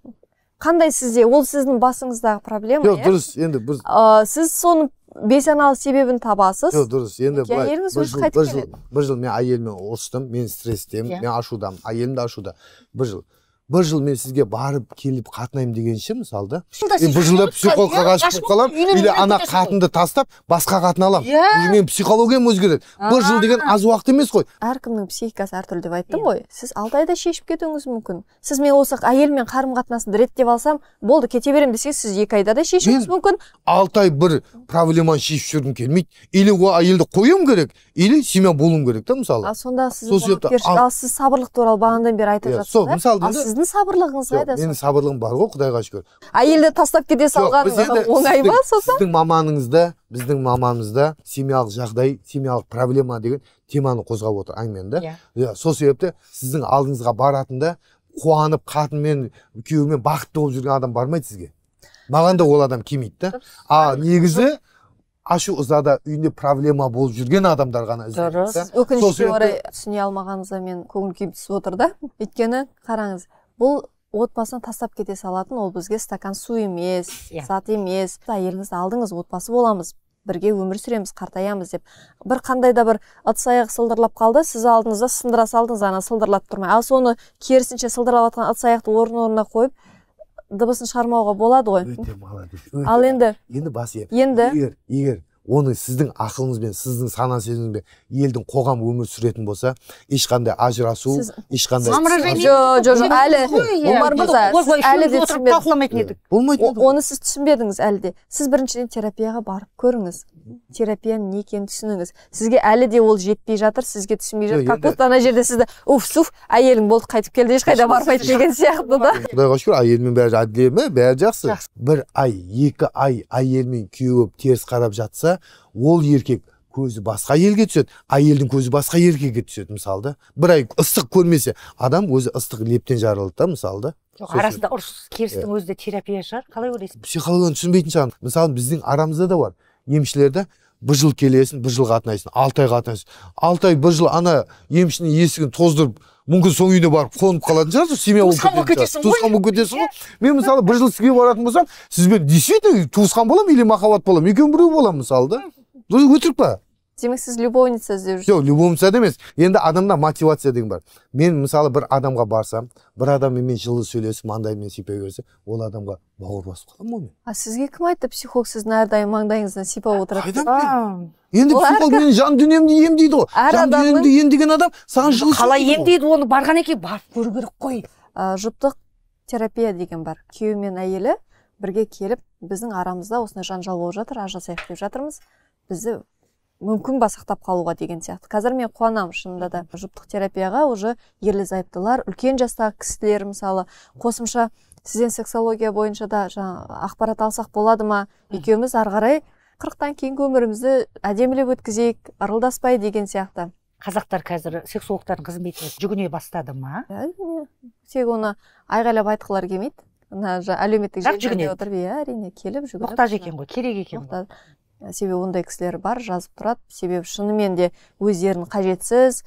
қандай сізде ол сіздің басыңыздағы проблема жоқ дұрыс енді біз сіз соны бейсаналы себебін табасыз жоқ дұрыс енді бір жыл, жыл мен әйеліммен ұрыстым мен стресстемін мен ашудамын әйелім де ашуда бір жыл бір жыл мен сізге барып келіп қатынаймын дегенше мысалы да мен бір жылда психологқа ғашық қаламын или ана қатынды тастап басқа қатын аламын уже менің психологиям өзгереді бір жыл деген аз уақыт емес қой әркімнің психикасы әртүрлі деп айттым ғой сіз алты айда шешіп кетуіңіз мүмкін сіз мен осы әйелмен қарым қатынасымды реттеп алсам болды кете беремін десеңіз сіз екі айда да шешуіңіз мүмкін алты ай бір проблеманы шешіп жүргім келмейді или ол әйелді қоюым керек или семья болуым керек та мысалы сонда сіз ал сіз сабырлық туралы бағанадан бері айтып жатсыз сол мысалы сіздің сабырлығыңыз қайда менің сабырлығым бар ғой құдайға шүкір әйелді тастап кете салған оңай ба сосын сіздің маманыңызда біздің мамамызда семьялық жағдай семьялық проблема деген теманы қозғап отыр әңгімені да иә yeah. Иә, сол себепті сіздің алдыңызға баратында қуанып қатынмен күйеуімен бақытты болып жүрген адам бармайды сізге маған да ол адам келмейді да а негізі ашу ызада үйінде проблема болып жүрген адамдар ғана дұрыс өкінішке орай түсіне алмағанымызға мен көңіл күйім түсіп отыр да өйткені қараңыз бұл отбасын тастап кете салатын ол бізге стакан су емес yeah. Иә. зат емес әйеліңізді алдыңыз отбасы боламыз бірге өмір сүреміз қартаямыз деп бір қандай да бір ыдыс аяқ сылдырлап қалды сіз алдыңызда сындыра салдыңыз ана сылдырлап тұрмай ал соны керісінше сылдырлап жатқан ыдыс аяқты орын орнына қойып дыбысын шығармауға болады ғой өте ал енді енді бас енді егер егер оны сіздің ақылыңызбен сіздің сана сезіміңізбен елдің қоғам өмір сүретін болса ешқандай ажырасу ешқандай әлі омар оны сіз түсінбедіңіз әлі де сіз біріншіден терапияға барып көріңіз терапияның не екенін түсініңіз сізге әлі де ол жетпей жатыр сізге түсінбей жатыр как будто ана жерде сізді уф суф әйелің болды қайтып келді ешқайда бармайды деген сияқты да құдайға шүкір әйелімен бәрі әдемі бәрі жақсы бір ай екі ай мен күйеуі теріс қарап жатса ол еркек көзі басқа елге түседі әйелдің көзі басқа еркекке түседі мысалы да бір ай ыстық көрмесе адам өзі ыстық лептен жарылады да мысалы да жоқ арасында ұрыс керістің иә. өзі де терапия шығар қалай ойлайсыз психологияны түсінбейтін шығар мысалы біздің арамызда да бар емшілер да бір жыл келесің бір жыл қатынайсың алты ай қатынайсың алты ай бір жыл ана емшінің есігін тоздырып мүмкін соның үйіне барып қонып қалатын шығарсыз семья туысқан болып кетесің ғой туысқан болып кетесің ғой иә. мен мысалы бір жыл сізге баратын болсам сізбен действительно туысқан боламын или махаббат боламын екеуінің біреуі боламын мысалы да өтірік па демек сіз любовница іздеп жүрсіз жоқ любовница да емес енді адамда мотивация деген бар мен мысалы бір адамға барсам бір адаммен мен жылы сөйлесіп маңдайымнан сипай берсе ол адамға бауыр басып қаламын ғой мен а сізге кім айтты психолог сіздің әрдайым маңдайыңыздан сипап отырады қайдан енді психолог менің жан дүниемді емдейді ғой жан дүниемді емдеген адам саған жылы қалай емдейді оны барған екен барып көру керек қой жұптық терапия деген бар күйеуі мен әйелі бірге келіп біздің арамызда осындай жанжал болып жатыр ажырасайық деп жатырмыз бізді мүмкін ба сақтап қалуға деген сияқты қазір мен қуанамын шынында да жұптық терапияға уже ерлі зайыптылар үлкен жастағы кісілер мысалы қосымша сізден сексология бойынша да жаңағы ақпарат алсақ болады ма екеуміз ары қарай қырықтан кейінгі өмірімізді әдемілеп өткізейік ырылдаспай деген сияқты қазақтар қазір сексологтардың қызметіне жүгіне бастады ма әрине тек оны айғайлап айтқылары келмейді мына әлеуметтік желіде иә әрине келіп жүгіріп мұқтаж екен ғой керек екен Ә, себебі ондай кісілер бар жазып тұрады себебі шынымен де өздерін қажетсіз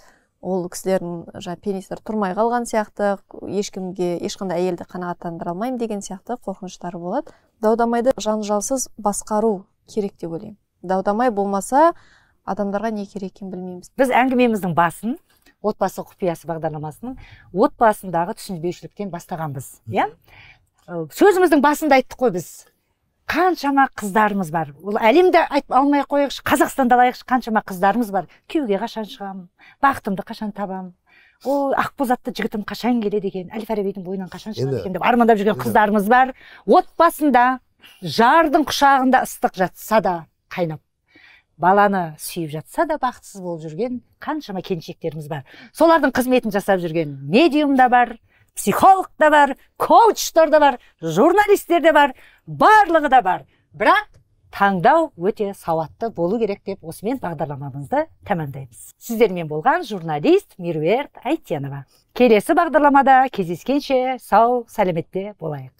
ол кісілердің жаңағы пенистері тұрмай қалған сияқты ешкімге ешқандай әйелді қанағаттандыра алмаймын деген сияқты қорқыныштары болады даудамайды жанжалсыз басқару керек деп ойлаймын даудамай болмаса адамдарға не керек екенін білмейміз біз әңгімеміздің басын отбасы құпиясы бағдарламасының отбасындағы түсінбеушіліктен бастағанбыз иә сөзіміздің басында айттық қой біз қаншама қыздарымыз бар ол әлемді айтып алмай ақ қояйықшы қазақстанды алайықшы қаншама қыздарымыз бар күйеуге қашан шығамын бақытымды қашан табамын ой ақбоз атты жігітім қашан келеді екен әл фарабидің бойынан қашан шығады екен деп армандап жүрген қыздарымыз бар отбасында жардың құшағында ыстық жатса да қайнап баланы сүйіп жатса да бақытсыз болып жүрген қаншама келіншектеріміз бар солардың қызметін жасап жүрген медиум да бар психолог та бар коучтар да бар журналистер де бар барлығы да бар бірақ таңдау өте сауатты болу керек деп осымен бағдарламамызды тәмамдаймыз сіздермен болған журналист меруерт әйтенова келесі бағдарламада кездескенше сау сәлеметте болайық